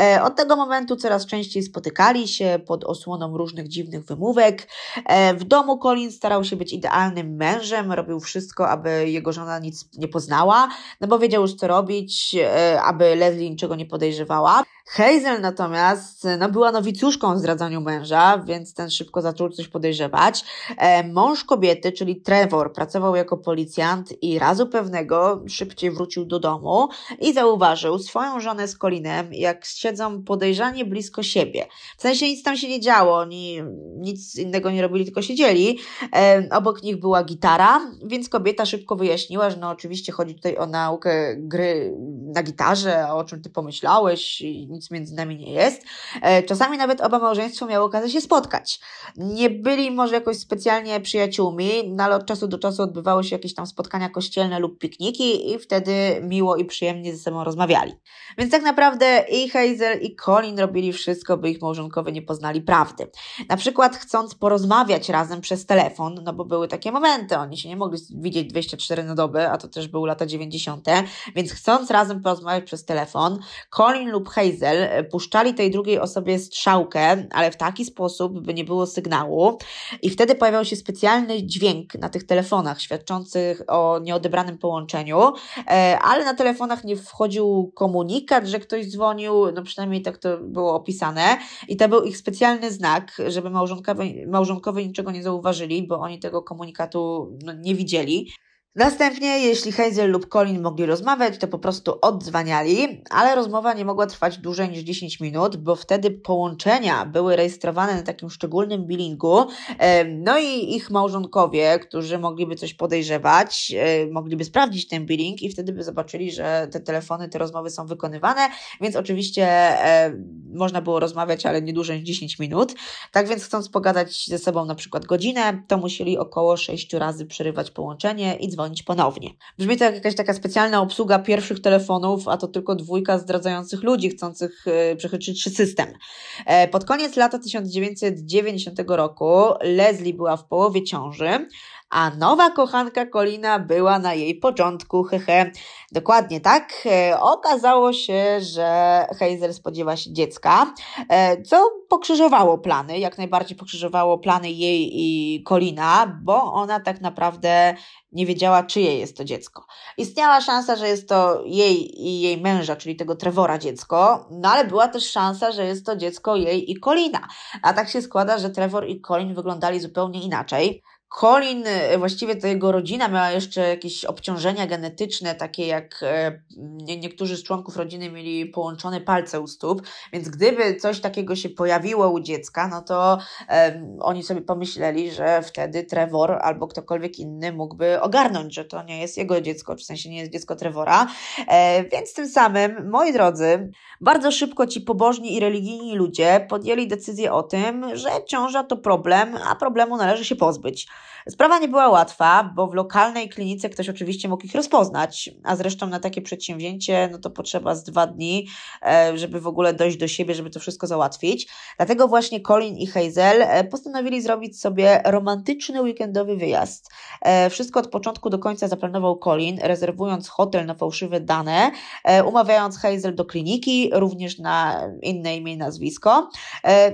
E, od tego momentu coraz częściej spotykali się pod osłoną różnych dziwnych wymówek. E, w domu Colin starał się być idealnym mężem, robił wszystko, aby jego żona nic nie poznała, no bo wiedział już co robić, e, aby Leslie niczego nie podejrzewała. Hazel natomiast e, no, była nowicjuszką w zdradzaniu męża, więc ten szybko zaczął coś podejrzewać. E, mąż kobiety, czyli Trevor, pracował jako policjant i razu pewnego szybciej wrócił do domu i zauważył swoją żonę z Colinem, jak siedzą podejrzanie blisko siebie. W sensie nic tam się nie działo, oni nic innego nie robili, tylko siedzieli. E, obok nich była gitara, więc kobieta szybko wyjaśniła, że no oczywiście chodzi tutaj o naukę gry na gitarze, o czym ty pomyślałeś i nic między nami nie jest. E, czasami nawet oba małżeństwo miało okazję się spotkać. Nie byli może jakoś specjalnie przyjaciółmi, no ale od czasu do czasu odbywały się jakieś tam spotkania kościelne lub pikniki i wtedy miło i przyjemnie ze sobą rozmawiali. Więc tak naprawdę i Hazel i Colin robili wszystko, by ich małżonkowie nie poznali prawdy. Na przykład chcąc porozmawiać razem przez telefon, no bo były takie momenty, oni się nie mogli widzieć 204 na dobę, a to też były lata 90., więc chcąc razem porozmawiać przez telefon, Colin lub Hazel Diesel e, puszczali tej drugiej osobie strzałkę, ale w taki sposób, by nie było sygnału, i wtedy pojawiał się specjalny dźwięk na tych telefonach świadczących o nieodebranym połączeniu, e, ale na telefonach nie wchodził komunikat, że ktoś dzwonił, no przynajmniej tak to było opisane, i to był ich specjalny znak, żeby małżonkowie, małżonkowie niczego nie zauważyli, bo oni tego komunikatu no, nie widzieli. Następnie, jeśli Hazel lub Colin mogli rozmawiać, to po prostu oddzwaniali, ale rozmowa nie mogła trwać dłużej niż 10 minut, bo wtedy połączenia były rejestrowane na takim szczególnym bilingu. No i ich małżonkowie, którzy mogliby coś podejrzewać, e, mogliby sprawdzić ten billing i wtedy by zobaczyli, że te telefony, te rozmowy są wykonywane, więc oczywiście e, można było rozmawiać, ale nie dłużej niż 10 minut. Tak więc chcąc pogadać ze sobą na przykład godzinę, to musieli około 6 razy przerywać połączenie i dzwonić dzwonić ponownie. Brzmi to jak jakaś taka specjalna obsługa pierwszych telefonów, a to tylko dwójka zdradzających ludzi chcących y, przez system. E, pod koniec lata 1990 roku Leslie była w połowie ciąży, a nowa kochanka Kolina była na jej początku, hehe. Dokładnie tak. E, okazało się, że Hazel spodziewa się dziecka, e, co pokrzyżowało plany, jak najbardziej pokrzyżowało plany jej i Kolina, bo ona tak naprawdę nie wiedziała, czyje jest to dziecko. Istniała szansa, że jest to jej i jej męża, czyli tego Trevora dziecko, no ale była też szansa, że jest to dziecko jej i Kolina. A tak się składa, że Trevor i Colin wyglądali zupełnie inaczej. Colin, e, właściwie to jego rodzina miała jeszcze jakieś obciążenia genetyczne, takie jak e, niektórzy z członków rodziny mieli połączone palce u stóp, więc gdyby coś takiego się pojawiło u dziecka, no to um, oni sobie pomyśleli, że wtedy Trevor albo ktokolwiek inny mógłby ogarnąć, że to nie jest jego dziecko, w sensie nie jest dziecko Trevora. E, więc tym samym, moi drodzy, bardzo szybko ci pobożni i religijni ludzie podjęli decyzję o tym, że ciąża to problem, a problemu należy się pozbyć. Sprawa nie była łatwa, bo w lokalnej klinice ktoś oczywiście mógł ich rozpoznać, a zresztą na takie przedsięwzięcie no to potrzeba z dwa dni, e, żeby w ogóle dojść do siebie, żeby to wszystko załatwić. Dlatego właśnie Colin i Hazel e, postanowili zrobić sobie romantyczny weekendowy wyjazd. E, wszystko od początku do końca zaplanował Colin, rezerwując hotel na fałszywe dane, umawiając Hazel do kliniki, również na inne imię i nazwisko.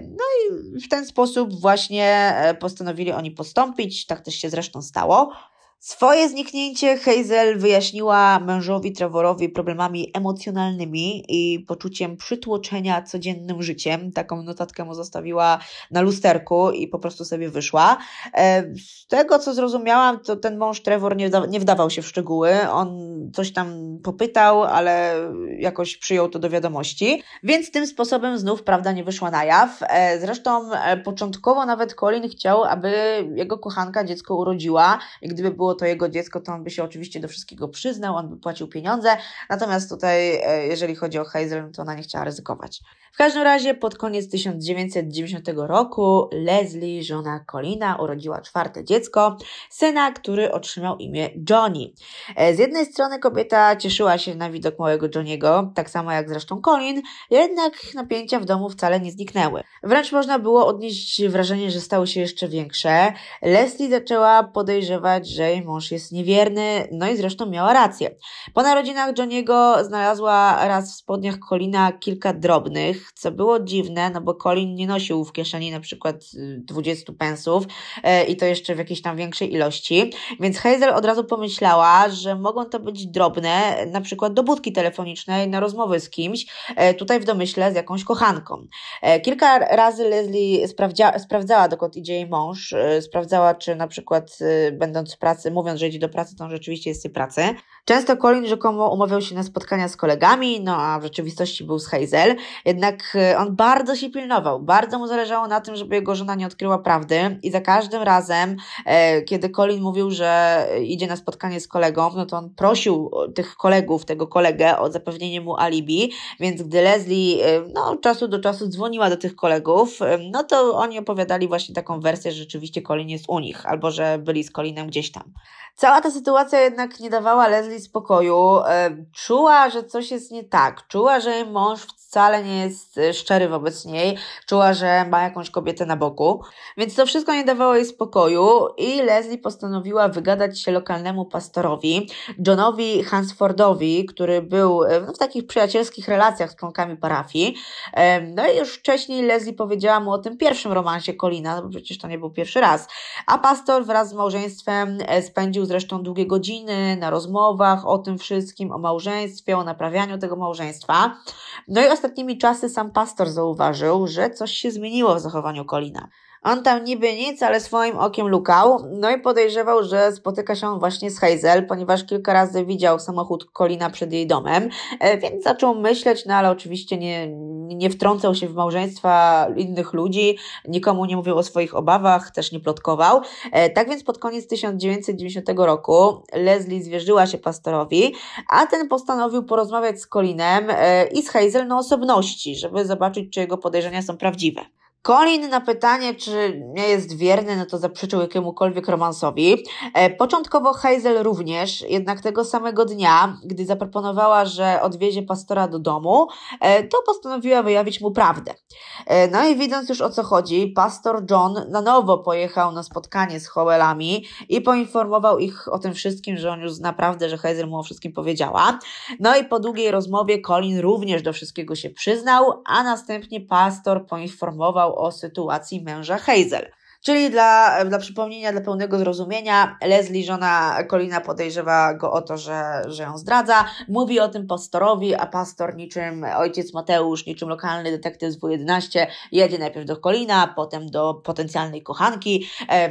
No i w ten sposób właśnie postanowili oni postąpić, tak też się zresztą stało, swoje zniknięcie Hazel wyjaśniła mężowi Trevorowi problemami emocjonalnymi i poczuciem przytłoczenia codziennym życiem. Taką notatkę mu zostawiła na lusterku i po prostu sobie wyszła. E, z tego co zrozumiałam, to ten mąż Trevor nie, wda nie wdawał się w szczegóły. On coś tam popytał, ale jakoś przyjął to do wiadomości. Więc tym sposobem znów prawda nie wyszła na jaw. E, zresztą e, początkowo nawet Colin chciał, aby jego kochanka dziecko urodziła. gdyby było było to jego dziecko, to on by się oczywiście do wszystkiego przyznał, on by płacił pieniądze, natomiast tutaj, e, jeżeli chodzi o Hazel, to ona nie chciała ryzykować. W każdym razie pod koniec 1990 roku Leslie, żona Colina, urodziła czwarte dziecko, syna, który otrzymał imię Johnny. E, z jednej strony kobieta cieszyła się na widok małego Johniego, tak samo jak zresztą Colin, jednak napięcia w domu wcale nie zniknęły. Wręcz można było odnieść wrażenie, że stały się jeszcze większe. Leslie zaczęła podejrzewać, że mąż jest niewierny, no i zresztą miała rację. Po narodzinach Johniego znalazła raz w spodniach Colina kilka drobnych, co było dziwne, no bo Colin nie nosił w kieszeni na przykład 20 y, pensów e, i to jeszcze w jakiejś tam większej ilości, więc Hazel od razu pomyślała, że mogą to być drobne, na przykład do budki telefonicznej na rozmowy z kimś, e, tutaj w domyśle z jakąś kochanką. E, kilka razy Leslie sprawdzała, dokąd idzie jej mąż, e, sprawdzała, czy na przykład y, będąc w pracy pracy, mówiąc, że idzie do pracy, to on rzeczywiście jest w pracy. Często Colin rzekomo umawiał się na spotkania z kolegami, no a w rzeczywistości był z Hazel, jednak e, on bardzo się pilnował, bardzo mu zależało na tym, żeby jego żona nie odkryła prawdy i za każdym razem, e, kiedy Colin mówił, że idzie na spotkanie z kolegą, no to on prosił tych kolegów, tego kolegę o zapewnienie mu alibi, więc gdy Leslie e, no, od czasu do czasu dzwoniła do tych kolegów, no to oni opowiadali właśnie taką wersję, że rzeczywiście Colin jest u nich, albo że byli z Colinem gdzieś tam. Cała ta sytuacja jednak nie dawała Leslie spokoju. E, czuła, że coś jest nie tak. Czuła, że jej mąż wcale nie jest y, szczery wobec niej, czuła, że ma jakąś kobietę na boku. Więc to wszystko nie dawało jej spokoju i Leslie postanowiła wygadać się lokalnemu pastorowi, Johnowi Hansfordowi, który był y, no, w takich przyjacielskich relacjach z członkami parafii. No i już wcześniej Leslie powiedziała mu o tym pierwszym romansie Colina, no bo przecież to nie był pierwszy raz. A pastor wraz z małżeństwem e, spędził zresztą długie godziny na rozmowach o tym wszystkim, o małżeństwie, o naprawianiu tego małżeństwa. No i ostatnimi czasy sam pastor zauważył, że coś się zmieniło w zachowaniu Kolina. On tam niby nic, ale swoim okiem lukał, no i podejrzewał, że spotyka się właśnie z Hazel, ponieważ kilka razy widział samochód Kolina przed jej domem, e, więc zaczął myśleć, no ale oczywiście nie, nie wtrącał się w małżeństwa innych ludzi, nikomu nie mówił o swoich obawach, też nie plotkował. E, tak więc pod koniec 1990 roku Leslie zwierzyła się pastorowi, a ten postanowił porozmawiać z Colinem e, i z Hazel na osobności, żeby zobaczyć, czy jego podejrzenia są prawdziwe. Colin na pytanie, czy nie jest wierny, no to zaprzeczył jakiemukolwiek romansowi. E, początkowo Hazel również, jednak tego samego dnia, gdy zaproponowała, że odwiezie pastora do domu, e, to postanowiła wyjawić mu prawdę. E, no i widząc już o co chodzi, pastor John na nowo pojechał na spotkanie z Howellami i poinformował ich o tym wszystkim, że on już naprawdę, że Hazel mu o wszystkim powiedziała. No i po długiej rozmowie Colin również do wszystkiego się przyznał, a następnie pastor poinformował o sytuacji męża Hazel. Czyli dla, dla przypomnienia, dla pełnego zrozumienia, Leslie, żona Kolina, podejrzewa go o to, że, że ją zdradza. Mówi o tym pastorowi, a pastor niczym ojciec Mateusz, niczym lokalny detektyw z W11 jedzie najpierw do Kolina, potem do potencjalnej kochanki.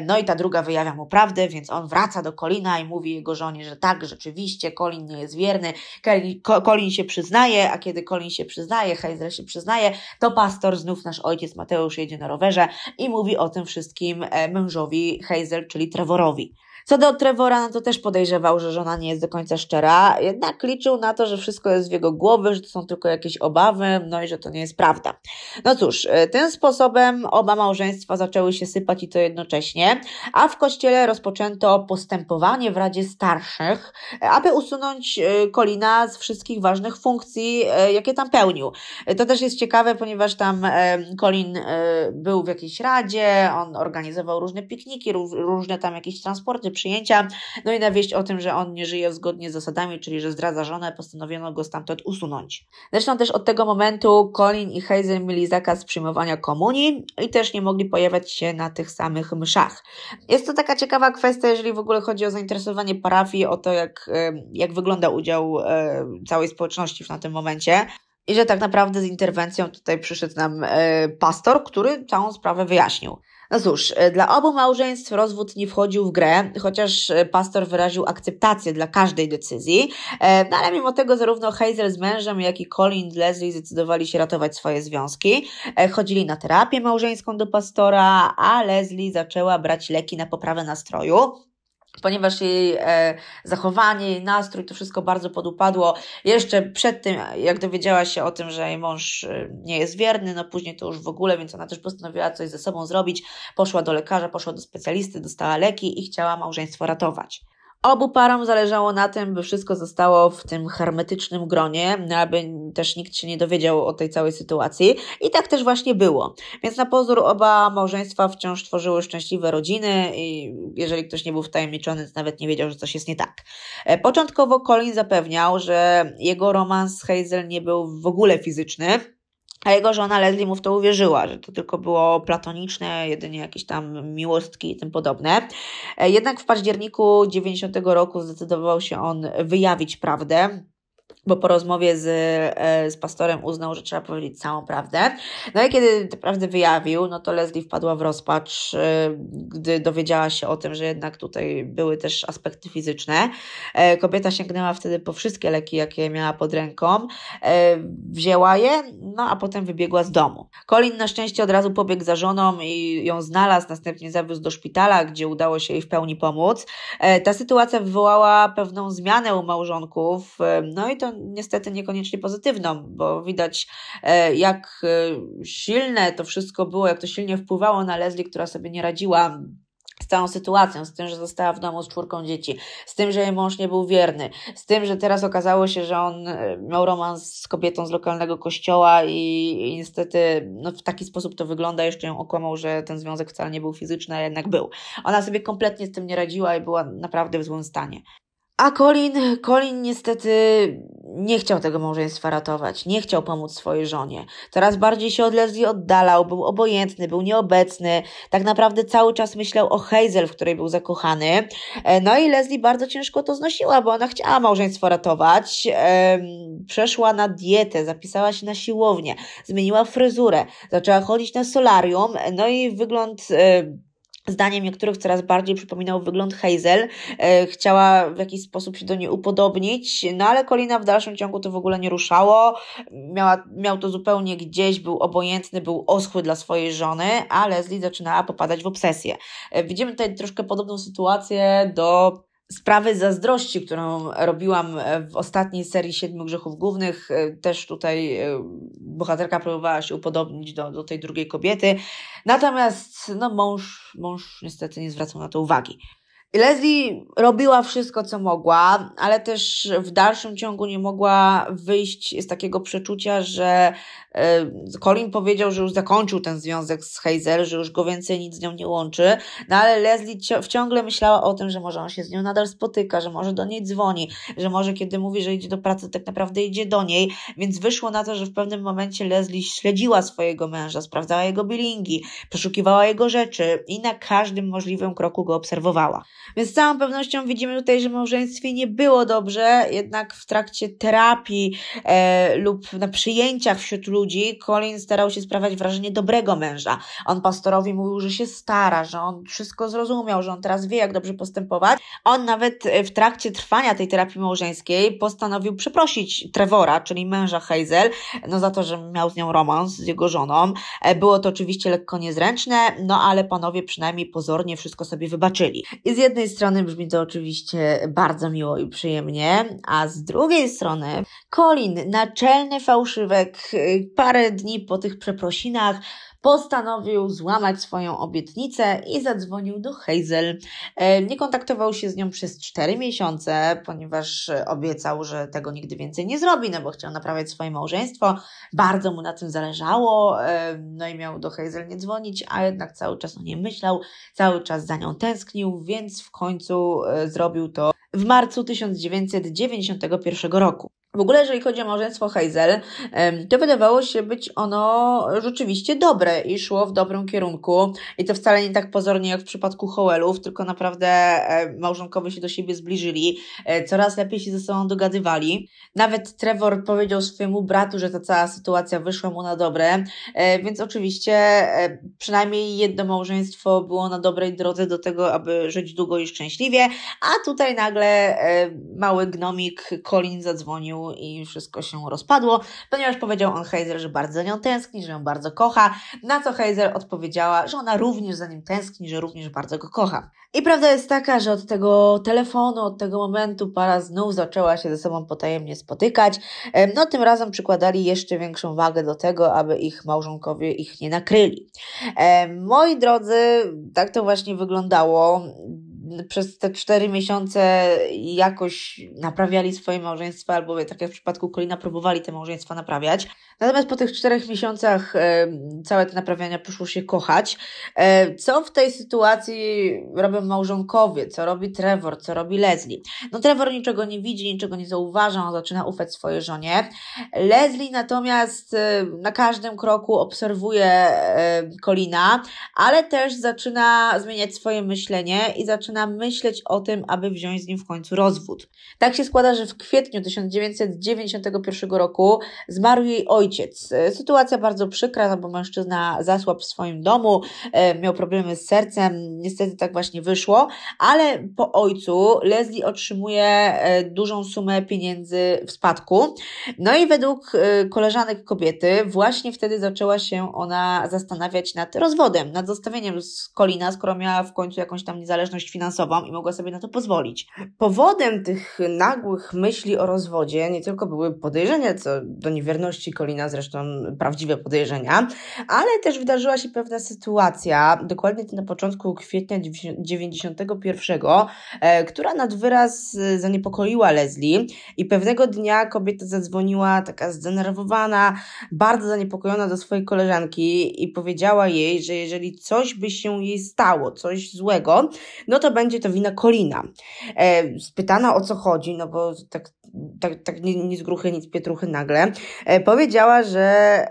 No i ta druga wyjawia mu prawdę, więc on wraca do Kolina i mówi jego żonie, że tak, rzeczywiście, Kolin nie jest wierny. Kolin się przyznaje, a kiedy Kolin się przyznaje, Hejzra się przyznaje, to pastor, znów nasz ojciec Mateusz jedzie na rowerze i mówi o tym wszystkim wszystkim e, mężowi Hazel, czyli Trevorowi. Co do Trevora, no to też podejrzewał, że żona nie jest do końca szczera, jednak liczył na to, że wszystko jest w jego głowie, że to są tylko jakieś obawy, no i że to nie jest prawda. No cóż, e, tym sposobem oba małżeństwa zaczęły się sypać i to jednocześnie, a w kościele rozpoczęto postępowanie w Radzie Starszych, e, aby usunąć e, Kolina z wszystkich ważnych funkcji, jakie tam pełnił. To też jest ciekawe, ponieważ tam Colin był w jakiejś radzie, on organizował różne pikniki, różne tam jakieś transporty przyjęcia. No i na wieść o tym, że on nie żyje zgodnie z zasadami, czyli że zdradza żonę, postanowiono go stamtąd usunąć. Zresztą też od tego momentu Colin i Hazel mieli zakaz przyjmowania komunii i też nie mogli pojawiać się na tych samych mszach. Jest to taka ciekawa kwestia, jeżeli w ogóle chodzi o zainteresowanie parafii, o to, jak, e, jak wygląda udział e, całej społeczności w na tym momencie. I że tak naprawdę z interwencją tutaj przyszedł nam e, pastor, który całą sprawę wyjaśnił. No cóż, e, dla obu małżeństw rozwód nie wchodził w grę, chociaż e, pastor wyraził akceptację dla każdej decyzji, e, no ale mimo tego zarówno Hazel z mężem, jak i Colin Leslie zdecydowali się ratować swoje związki. Chodzili na terapię małżeńską do pastora, a Leslie zaczęła brać leki na poprawę nastroju ponieważ jej e, zachowanie, jej nastrój, to wszystko bardzo podupadło. Jeszcze przed tym, jak dowiedziała się o tym, że jej mąż e, nie jest wierny, no później to już w ogóle, więc ona też postanowiła coś ze sobą zrobić. Poszła do lekarza, poszła do specjalisty, dostała leki i chciała małżeństwo ratować. Obu parom zależało na tym, by wszystko zostało w tym hermetycznym gronie, aby też nikt się nie dowiedział o tej całej sytuacji. I tak też właśnie było. Więc na pozór oba małżeństwa wciąż tworzyły szczęśliwe rodziny i jeżeli ktoś nie był wtajemniczony, to nawet nie wiedział, że coś jest nie tak. E, początkowo Colin zapewniał, że jego romans z Hazel nie był w ogóle fizyczny, a jego żona Leslie mu w to uwierzyła, że to tylko było platoniczne, jedynie jakieś tam miłostki i tym podobne. E, jednak w październiku 90 roku zdecydował się on wyjawić prawdę bo po rozmowie z, e, z pastorem uznał, że trzeba powiedzieć całą prawdę. No i kiedy tę prawdę wyjawił, no to Leslie wpadła w rozpacz, e, gdy dowiedziała się o tym, że jednak tutaj były też aspekty fizyczne. E, kobieta sięgnęła wtedy po wszystkie leki, jakie miała pod ręką, wzięła je, no a potem wybiegła z domu. Colin na szczęście od razu pobiegł za żoną i ją znalazł, następnie zawiózł do szpitala, gdzie udało się jej w pełni pomóc. Ta sytuacja wywołała pewną zmianę u małżonków, no i to niestety niekoniecznie pozytywną, bo widać e, jak e, silne to wszystko było, jak to silnie wpływało na Leslie, która sobie nie radziła z całą sytuacją, z tym, że została w domu z czwórką dzieci, z tym, że jej mąż nie był wierny, z tym, że teraz okazało się, że on e, miał romans z kobietą z lokalnego kościoła i, i niestety no, w taki sposób to wygląda, jeszcze ją okłamał, że ten związek wcale nie był fizyczny, a jednak był. Ona sobie kompletnie z tym nie radziła i była naprawdę w złym stanie. A Colin, Colin niestety nie chciał tego małżeństwa ratować, nie chciał pomóc swojej żonie. Coraz bardziej się od Leslie oddalał, był obojętny, był nieobecny. Tak naprawdę cały czas myślał o Hazel, w której był zakochany. E, no i Leslie bardzo ciężko to znosiła, bo ona chciała małżeństwo ratować. Przeszła na dietę, zapisała się na siłownię, zmieniła fryzurę, zaczęła chodzić na solarium, no i wygląd e, zdaniem niektórych coraz bardziej przypominał wygląd Hazel. E, chciała w jakiś sposób się do niej upodobnić, no ale Kolina w dalszym ciągu to w ogóle nie ruszało. Miała, miał to zupełnie gdzieś, był obojętny, był oschły dla swojej żony, a Leslie zaczynała popadać w obsesję. E, widzimy tutaj troszkę podobną sytuację do sprawy zazdrości, którą robiłam e, w ostatniej serii Siedmiu Grzechów Głównych. E, też tutaj e, bohaterka próbowała się upodobnić do, do tej drugiej kobiety. Natomiast no, mąż, mąż niestety nie zwracał na to uwagi. Leslie robiła wszystko, co mogła, ale też w dalszym ciągu nie mogła wyjść z takiego przeczucia, że E, Colin powiedział, że już zakończył ten związek z Hazel, że już go więcej nic z nią nie łączy, no ale Leslie ciągle myślała o tym, że może on się z nią nadal spotyka, że może do niej dzwoni, że może kiedy mówi, że idzie do pracy, tak naprawdę idzie do niej, więc wyszło na to, że w pewnym momencie Leslie śledziła swojego męża, sprawdzała jego bilingi, przeszukiwała jego rzeczy i na każdym możliwym kroku go obserwowała. Więc z całą pewnością widzimy tutaj, że małżeństwie nie było dobrze, jednak w trakcie terapii e, lub na przyjęciach wśród ludzi, ludzi Colin starał się sprawiać wrażenie dobrego męża. On pastorowi mówił, że się stara, że on wszystko zrozumiał, że on teraz wie, jak dobrze postępować. On nawet e, w trakcie trwania tej terapii małżeńskiej postanowił przeprosić Trevora, czyli męża Hazel, no za to, że miał z nią romans, z jego żoną. E, było to oczywiście lekko niezręczne, no ale panowie przynajmniej pozornie wszystko sobie wybaczyli. I z jednej strony brzmi to oczywiście bardzo miło i przyjemnie, a z drugiej strony Colin, naczelny fałszywek, e, parę dni po tych przeprosinach postanowił złamać swoją obietnicę i zadzwonił do Hazel. E, nie kontaktował się z nią przez 4 miesiące, ponieważ obiecał, że tego nigdy więcej nie zrobi, no bo chciał naprawiać swoje małżeństwo. Bardzo mu na tym zależało, e, no i miał do Hazel nie dzwonić, a jednak cały czas o niej myślał, cały czas za nią tęsknił, więc w końcu e, zrobił to w marcu 1991 roku. W ogóle, jeżeli chodzi o małżeństwo Heizel, to wydawało się być ono rzeczywiście dobre i szło w dobrym kierunku. I to wcale nie tak pozornie jak w przypadku Howellów, tylko naprawdę małżonkowie się do siebie zbliżyli, e, coraz lepiej się ze sobą dogadywali. Nawet Trevor powiedział swojemu bratu, że ta cała sytuacja wyszła mu na dobre, e, więc oczywiście e, przynajmniej jedno małżeństwo było na dobrej drodze do tego, aby żyć długo i szczęśliwie, a tutaj nagle mały gnomik Colin zadzwonił i wszystko się rozpadło, ponieważ powiedział on Hazel, że bardzo nią tęskni, że ją bardzo kocha, na co Hazel odpowiedziała, że ona również za nim tęskni, że również bardzo go kocha. I prawda jest taka, że od tego telefonu, od tego momentu para znów zaczęła się ze sobą potajemnie spotykać. No tym razem przykładali jeszcze większą wagę do tego, aby ich małżonkowie ich nie nakryli. Moi drodzy, tak to właśnie wyglądało przez te cztery miesiące jakoś naprawiali swoje małżeństwa, albo tak jak w przypadku Kolina, próbowali te małżeństwa naprawiać. Natomiast po tych czterech miesiącach e, całe te naprawiania poszło się kochać. E, co w tej sytuacji robią małżonkowie? Co robi Trevor? Co robi Leslie? No Trevor niczego nie widzi, niczego nie zauważa, on zaczyna ufać swojej żonie. Leslie natomiast e, na każdym kroku obserwuje Kolina, e, ale też zaczyna zmieniać swoje myślenie i zaczyna zaczyna myśleć o tym, aby wziąć z nim w końcu rozwód. Tak się składa, że w kwietniu 1991 roku zmarł jej ojciec. Sytuacja bardzo przykra, no bo mężczyzna zasłabł w swoim domu, e, miał problemy z sercem, niestety tak właśnie wyszło, ale po ojcu Leslie otrzymuje e, dużą sumę pieniędzy w spadku. No i według e, koleżanek kobiety właśnie wtedy zaczęła się ona zastanawiać nad rozwodem, nad zostawieniem z Kolina, skoro miała w końcu jakąś tam niezależność finansową finansową i mogła sobie na to pozwolić. Powodem tych nagłych myśli o rozwodzie nie tylko były podejrzenia co do niewierności Kolina, zresztą prawdziwe podejrzenia, ale też wydarzyła się pewna sytuacja, dokładnie na początku kwietnia 91, e, która nad wyraz e, zaniepokoiła Leslie i pewnego dnia kobieta zadzwoniła taka zdenerwowana, bardzo zaniepokojona do swojej koleżanki i powiedziała jej, że jeżeli coś by się jej stało, coś złego, no to będzie to wina Kolina. E, spytana o co chodzi, no bo tak tak, tak nic gruchy, nic pietruchy nagle, e, powiedziała, że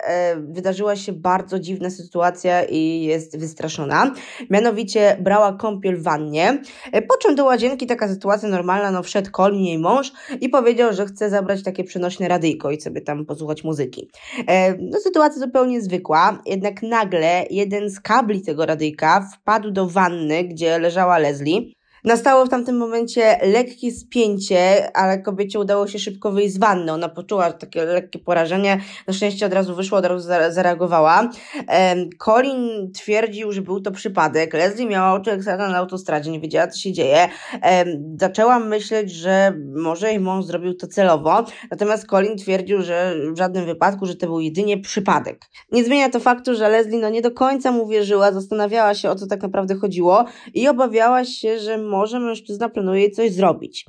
e, wydarzyła się bardzo dziwna sytuacja i jest wystraszona. Mianowicie brała kąpiel w wannie, e, po czym do łazienki taka sytuacja normalna, no wszedł Colin, jej mąż i powiedział, że chce zabrać takie przenośne radyjko i sobie tam posłuchać muzyki. No sytuacja zupełnie zwykła, jednak nagle jeden z kabli tego radyjka wpadł do wanny, gdzie leżała Leslie Nastało w tamtym momencie lekkie spięcie, ale kobiecie udało się szybko wyjść z wanny. Ona poczuła takie lekkie porażenie. Na szczęście od razu wyszła, od razu zareagowała. Colin twierdził, że był to przypadek. Leslie miała oczy jak na autostradzie, nie wiedziała, co się dzieje. Zaczęłam myśleć, że może jej mąż zrobił to celowo. Natomiast Colin twierdził, że w żadnym wypadku, że to był jedynie przypadek. Nie zmienia to faktu, że Leslie no nie do końca mu wierzyła, zastanawiała się, o co tak naprawdę chodziło i obawiała się, że może mężczyzna planuje coś zrobić.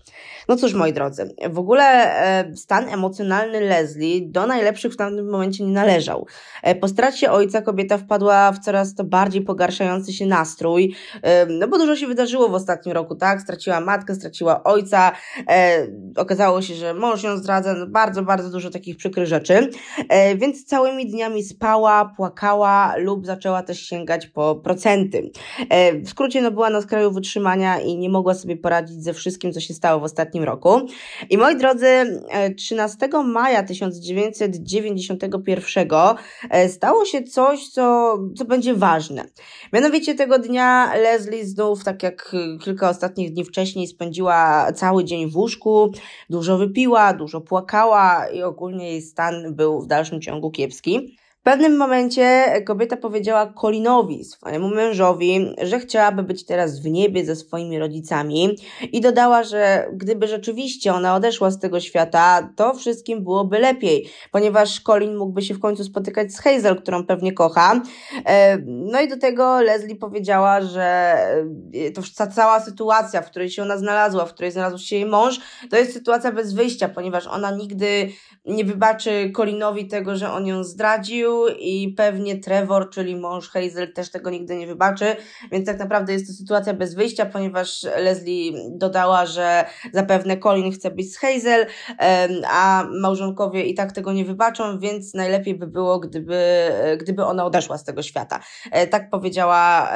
No cóż, moi drodzy, w ogóle e, stan emocjonalny Leslie do najlepszych w tamtym momencie nie należał. E, po stracie ojca kobieta wpadła w coraz to bardziej pogarszający się nastrój, e, no bo dużo się wydarzyło w ostatnim roku, tak? Straciła matkę, straciła ojca, okazało się, że mąż ją zdradza, no bardzo, bardzo dużo takich przykrych rzeczy, więc całymi dniami spała, płakała lub zaczęła też sięgać po procenty. W skrócie, no była na skraju wytrzymania i nie mogła sobie poradzić ze wszystkim, co się stało w ostatnim roku. I moi drodzy, 13 e, maja 1991 e, stało się coś, co, co będzie ważne. Mianowicie tego dnia Leslie znów, tak jak kilka ostatnich dni wcześniej, spędziła cały dzień w łóżku, dużo wypiła, dużo płakała i ogólnie jej stan był w dalszym ciągu kiepski. W pewnym momencie kobieta powiedziała Colinowi, swojemu mężowi, że chciałaby być teraz w niebie ze swoimi rodzicami i dodała, że gdyby rzeczywiście ona odeszła z tego świata, to wszystkim byłoby lepiej, ponieważ Colin mógłby się w końcu spotykać z Hazel, którą pewnie kocha. E, no i do tego Leslie powiedziała, że e, to ta cała sytuacja, w której się ona znalazła, w której znalazł się jej mąż, to jest sytuacja bez wyjścia, ponieważ ona nigdy nie wybaczy Colinowi tego, że on ją zdradził, i pewnie Trevor, czyli mąż Hazel, też tego nigdy nie wybaczy, więc tak naprawdę jest to sytuacja bez wyjścia, ponieważ Leslie dodała, że zapewne Colin chce być z Hazel, a małżonkowie i tak tego nie wybaczą, więc najlepiej by było, gdyby, gdyby ona odeszła z tego świata. E, tak powiedziała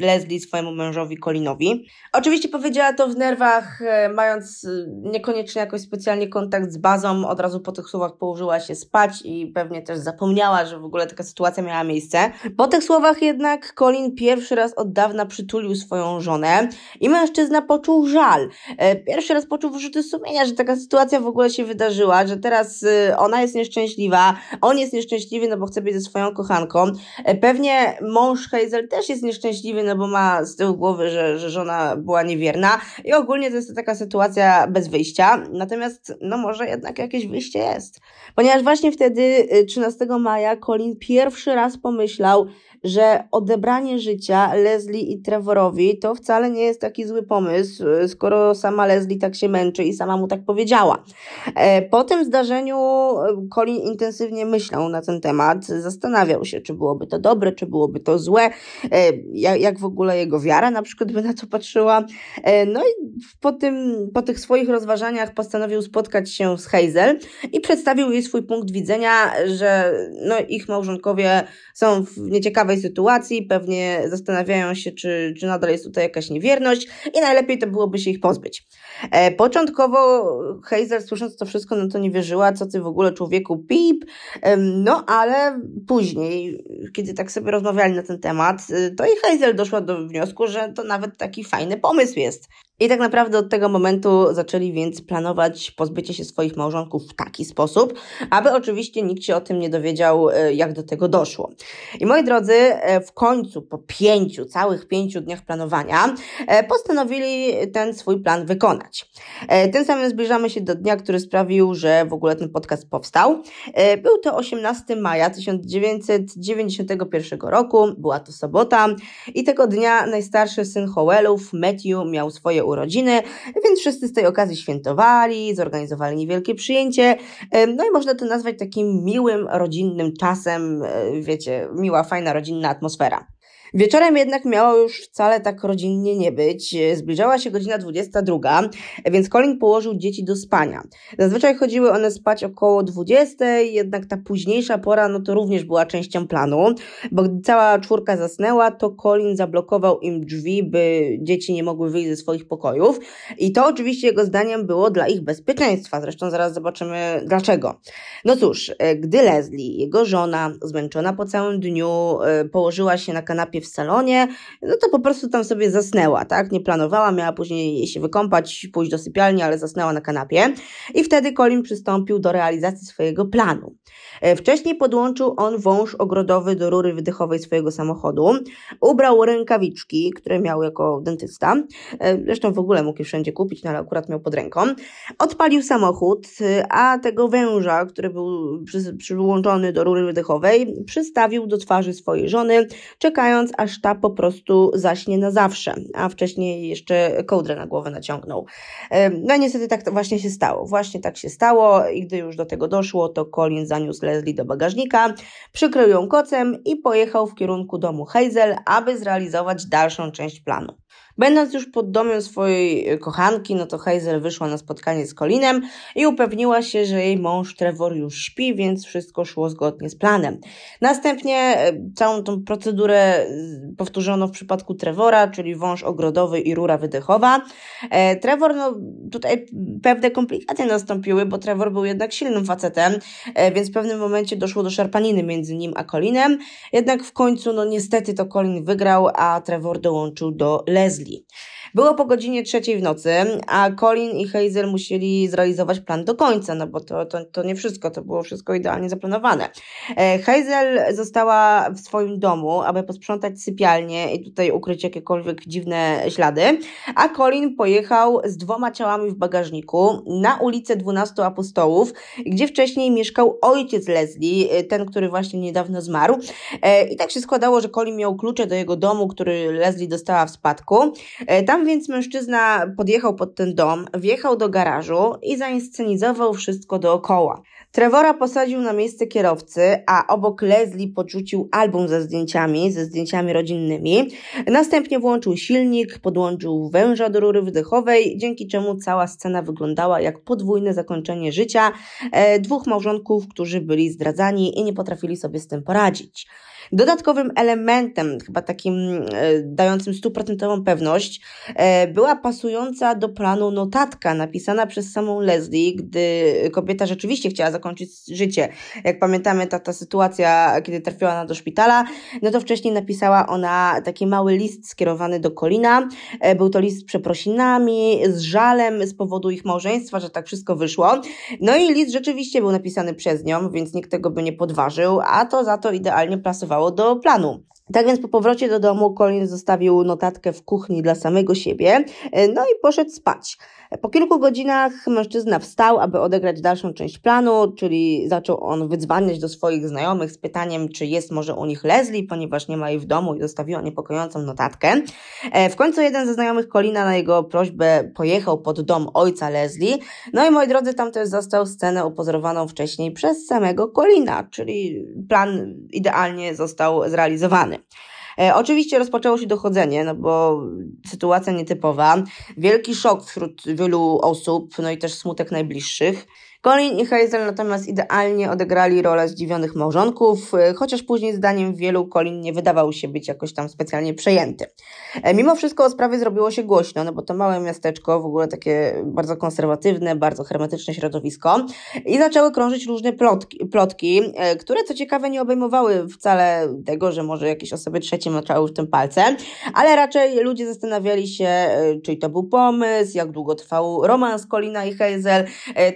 Leslie swojemu mężowi Colinowi. Oczywiście powiedziała to w nerwach, e, mając e, niekoniecznie jakoś specjalnie kontakt z bazą, od razu po tych słowach położyła się spać i pewnie też zapomniała że w ogóle taka sytuacja miała miejsce. Po tych słowach jednak Colin pierwszy raz od dawna przytulił swoją żonę i mężczyzna poczuł żal. E, pierwszy raz poczuł wyrzuty sumienia, że taka sytuacja w ogóle się wydarzyła, że teraz e, ona jest nieszczęśliwa, on jest nieszczęśliwy, no bo chce być ze swoją kochanką. E, pewnie mąż Hazel też jest nieszczęśliwy, no bo ma z tyłu głowy, że, że żona była niewierna i ogólnie to jest taka sytuacja bez wyjścia. Natomiast, no może jednak jakieś wyjście jest. Ponieważ właśnie wtedy, 13 maja, jak Colin pierwszy raz pomyślał, że odebranie życia Leslie i Trevorowi to wcale nie jest taki zły pomysł, skoro sama Leslie tak się męczy i sama mu tak powiedziała. E, po tym zdarzeniu e, Colin intensywnie myślał na ten temat, zastanawiał się, czy byłoby to dobre, czy byłoby to złe, e, jak w ogóle jego wiara na przykład by na to patrzyła. No i po, tym, po tych swoich rozważaniach postanowił spotkać się z Hazel i przedstawił jej swój punkt widzenia, że no, ich małżonkowie są w nieciekawym ciekawej sytuacji, pewnie zastanawiają się, czy, czy nadal jest tutaj jakaś niewierność i najlepiej to byłoby się ich pozbyć. E, początkowo Hazel słysząc to wszystko, no to nie wierzyła, co ty w ogóle człowieku pip, e, no ale później, kiedy tak sobie rozmawiali na ten temat, y, to i Hazel doszła do wniosku, że to nawet taki fajny pomysł jest. I tak naprawdę od tego momentu zaczęli więc planować pozbycie się swoich małżonków w taki sposób, aby oczywiście nikt się o tym nie dowiedział, e, jak do tego doszło. I moi drodzy, e, w końcu, po pięciu, całych pięciu dniach planowania, e, postanowili ten swój plan wykonać. Tym samym zbliżamy się do dnia, który sprawił, że w ogóle ten podcast powstał. Był to 18 maja 1991 roku, była to sobota i tego dnia najstarszy syn Howellów, Matthew, miał swoje urodziny, więc wszyscy z tej okazji świętowali, zorganizowali niewielkie przyjęcie. No i można to nazwać takim miłym, rodzinnym czasem, e, wiecie, miła, fajna, rodzinna atmosfera. Wieczorem jednak miało już wcale tak rodzinnie nie być. Zbliżała się godzina 22, więc Colin położył dzieci do spania. Zazwyczaj chodziły one spać około 20, jednak ta późniejsza pora no to również była częścią planu, bo gdy cała czwórka zasnęła, to Colin zablokował im drzwi, by dzieci nie mogły wyjść ze swoich pokojów i to oczywiście jego zdaniem było dla ich bezpieczeństwa. Zresztą zaraz zobaczymy dlaczego. No cóż, e, gdy Leslie, jego żona, zmęczona po całym dniu, e, położyła się na kanapie w salonie, no to po prostu tam sobie zasnęła, tak? Nie planowała, miała później się wykąpać, pójść do sypialni, ale zasnęła na kanapie. I wtedy Colin przystąpił do realizacji swojego planu. E, wcześniej podłączył on wąż ogrodowy do rury wydechowej swojego samochodu, ubrał rękawiczki, które miał jako dentysta, e, zresztą w ogóle mógł je wszędzie kupić, no ale akurat miał pod ręką, odpalił samochód, e, a tego węża, który był przy, przyłączony do rury wydechowej, przystawił do twarzy swojej żony, czekając czekając, aż ta po prostu zaśnie na zawsze, a wcześniej jeszcze kołdrę na głowę naciągnął. No niestety tak właśnie się stało. Właśnie tak się stało i gdy już do tego doszło, to Colin zaniósł Leslie do bagażnika, przykrył ją kocem i pojechał w kierunku domu Hazel, aby zrealizować dalszą część planu. Będąc już pod domem swojej e, kochanki, no to Hazel wyszła na spotkanie z Colinem i upewniła się, że jej mąż Trevor już śpi, więc wszystko szło zgodnie z planem. Następnie e, całą tą procedurę powtórzono w przypadku Trevora, czyli wąż ogrodowy i rura wydechowa. E, Trevor, no tutaj pewne komplikacje nastąpiły, bo Trevor był jednak silnym facetem, więc w pewnym momencie doszło do szarpaniny między nim a Colinem. Jednak w końcu, no niestety to Colin wygrał, a Trevor dołączył do Leslie. 点。Było po godzinie trzeciej w nocy, a Colin i Hazel musieli zrealizować plan do końca, no bo to, to, to nie wszystko, to było wszystko idealnie zaplanowane. E, Hazel została w swoim domu, aby posprzątać sypialnię i tutaj ukryć jakiekolwiek dziwne ślady, a Colin pojechał z dwoma ciałami w bagażniku na ulicę 12 Apostołów, gdzie wcześniej mieszkał ojciec Leslie, e, ten, który właśnie niedawno zmarł. E, I tak się składało, że Colin miał klucze do jego domu, który Leslie dostała w spadku. Tam tam więc mężczyzna podjechał pod ten dom, wjechał do garażu i zainscenizował wszystko dookoła. Trevora posadził na miejsce kierowcy, a obok Leslie podrzucił album ze zdjęciami, ze zdjęciami rodzinnymi. Następnie włączył silnik, podłączył węża do rury wydechowej, dzięki czemu cała scena wyglądała jak podwójne zakończenie życia e, dwóch małżonków, którzy byli zdradzani i nie potrafili sobie z tym poradzić. Dodatkowym elementem, chyba takim e, dającym stuprocentową pewność, e, była pasująca do planu notatka napisana przez samą Leslie, gdy kobieta rzeczywiście chciała zakończyć życie. Jak pamiętamy, ta, ta sytuacja, kiedy trafiła ona do szpitala, no to wcześniej napisała ona taki mały list skierowany do Kolina. E, był to list z przeprosinami, z żalem z powodu ich małżeństwa, że tak wszystko wyszło. No i list rzeczywiście był napisany przez nią, więc nikt tego by nie podważył, a to za to idealnie plasowało pasowało do planu. Tak więc po powrocie do domu Colin zostawił notatkę w kuchni dla samego siebie, e, no i poszedł spać. Po kilku godzinach mężczyzna wstał, aby odegrać dalszą część planu, czyli zaczął on wydzwaniać do swoich znajomych z pytaniem, czy jest może u nich Leslie, ponieważ nie ma jej w domu i zostawiła niepokojącą notatkę. E, w końcu jeden ze znajomych Kolina na jego prośbę pojechał pod dom ojca Leslie. No i moi drodzy, tam też został scenę upozorowaną wcześniej przez samego Kolina, czyli plan idealnie został zrealizowany. E, oczywiście rozpoczęło się dochodzenie, no bo sytuacja nietypowa, wielki szok wśród wielu osób, no i też smutek najbliższych. Colin i Hazel natomiast idealnie odegrali rolę zdziwionych małżonków, e, chociaż później zdaniem wielu Colin nie wydawał się być jakoś tam specjalnie przejęty. E, mimo wszystko o sprawie zrobiło się głośno, no bo to małe miasteczko, w ogóle takie bardzo konserwatywne, bardzo hermetyczne środowisko i zaczęły krążyć różne plotki, plotki e, które co ciekawe nie obejmowały wcale tego, że może jakieś osoby trzecie maczały w tym palce, ale raczej ludzie zastanawiali się, czyj to był pomysł, jak długo trwał romans Colina i Hazel,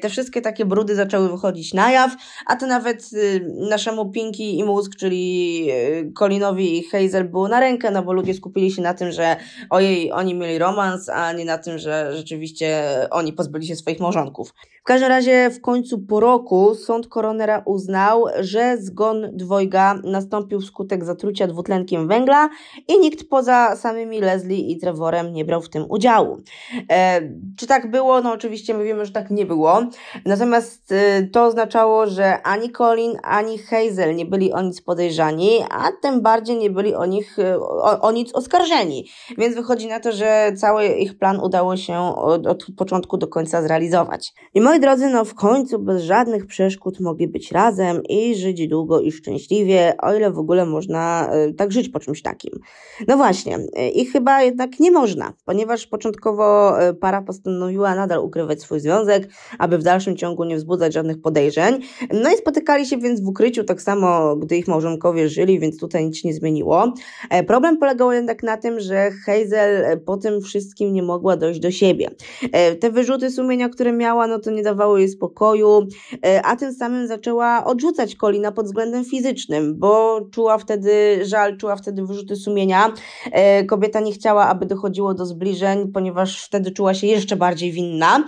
te wszystkie takie takie brudy zaczęły wychodzić na jaw, a to nawet y, naszemu Pinki i Mózg, czyli y, Colinowi i Hazel było na rękę, no bo ludzie skupili się na tym, że ojej, oni mieli romans, a nie na tym, że rzeczywiście oni pozbyli się swoich małżonków. W każdym razie w końcu po roku sąd koronera uznał, że zgon dwojga nastąpił wskutek zatrucia dwutlenkiem węgla i nikt poza samymi Leslie i Trevorem nie brał w tym udziału. E, czy tak było? No oczywiście my wiemy, że tak nie było. Natomiast Natomiast y, to oznaczało, że ani Colin, ani Hazel nie byli o nic podejrzani, a tym bardziej nie byli o nich, y, o, o nic oskarżeni. Więc wychodzi na to, że cały ich plan udało się od, od początku do końca zrealizować. I moi drodzy, no w końcu bez żadnych przeszkód mogli być razem i żyć długo i szczęśliwie, o ile w ogóle można y, tak żyć po czymś takim. No właśnie, i chyba jednak nie można, ponieważ początkowo para postanowiła nadal ukrywać swój związek, aby w dalszym ciągu ciągu nie wzbudzać żadnych podejrzeń. No i spotykali się więc w ukryciu, tak samo gdy ich małżonkowie żyli, więc tutaj nic nie zmieniło. E, problem polegał jednak na tym, że Hazel e, po tym wszystkim nie mogła dojść do siebie. E, te wyrzuty sumienia, które miała, no to nie dawały jej spokoju, a tym samym zaczęła odrzucać Kolina pod względem fizycznym, bo czuła wtedy żal, czuła wtedy wyrzuty sumienia. Kobieta nie chciała, aby dochodziło do zbliżeń, ponieważ wtedy czuła się jeszcze bardziej winna.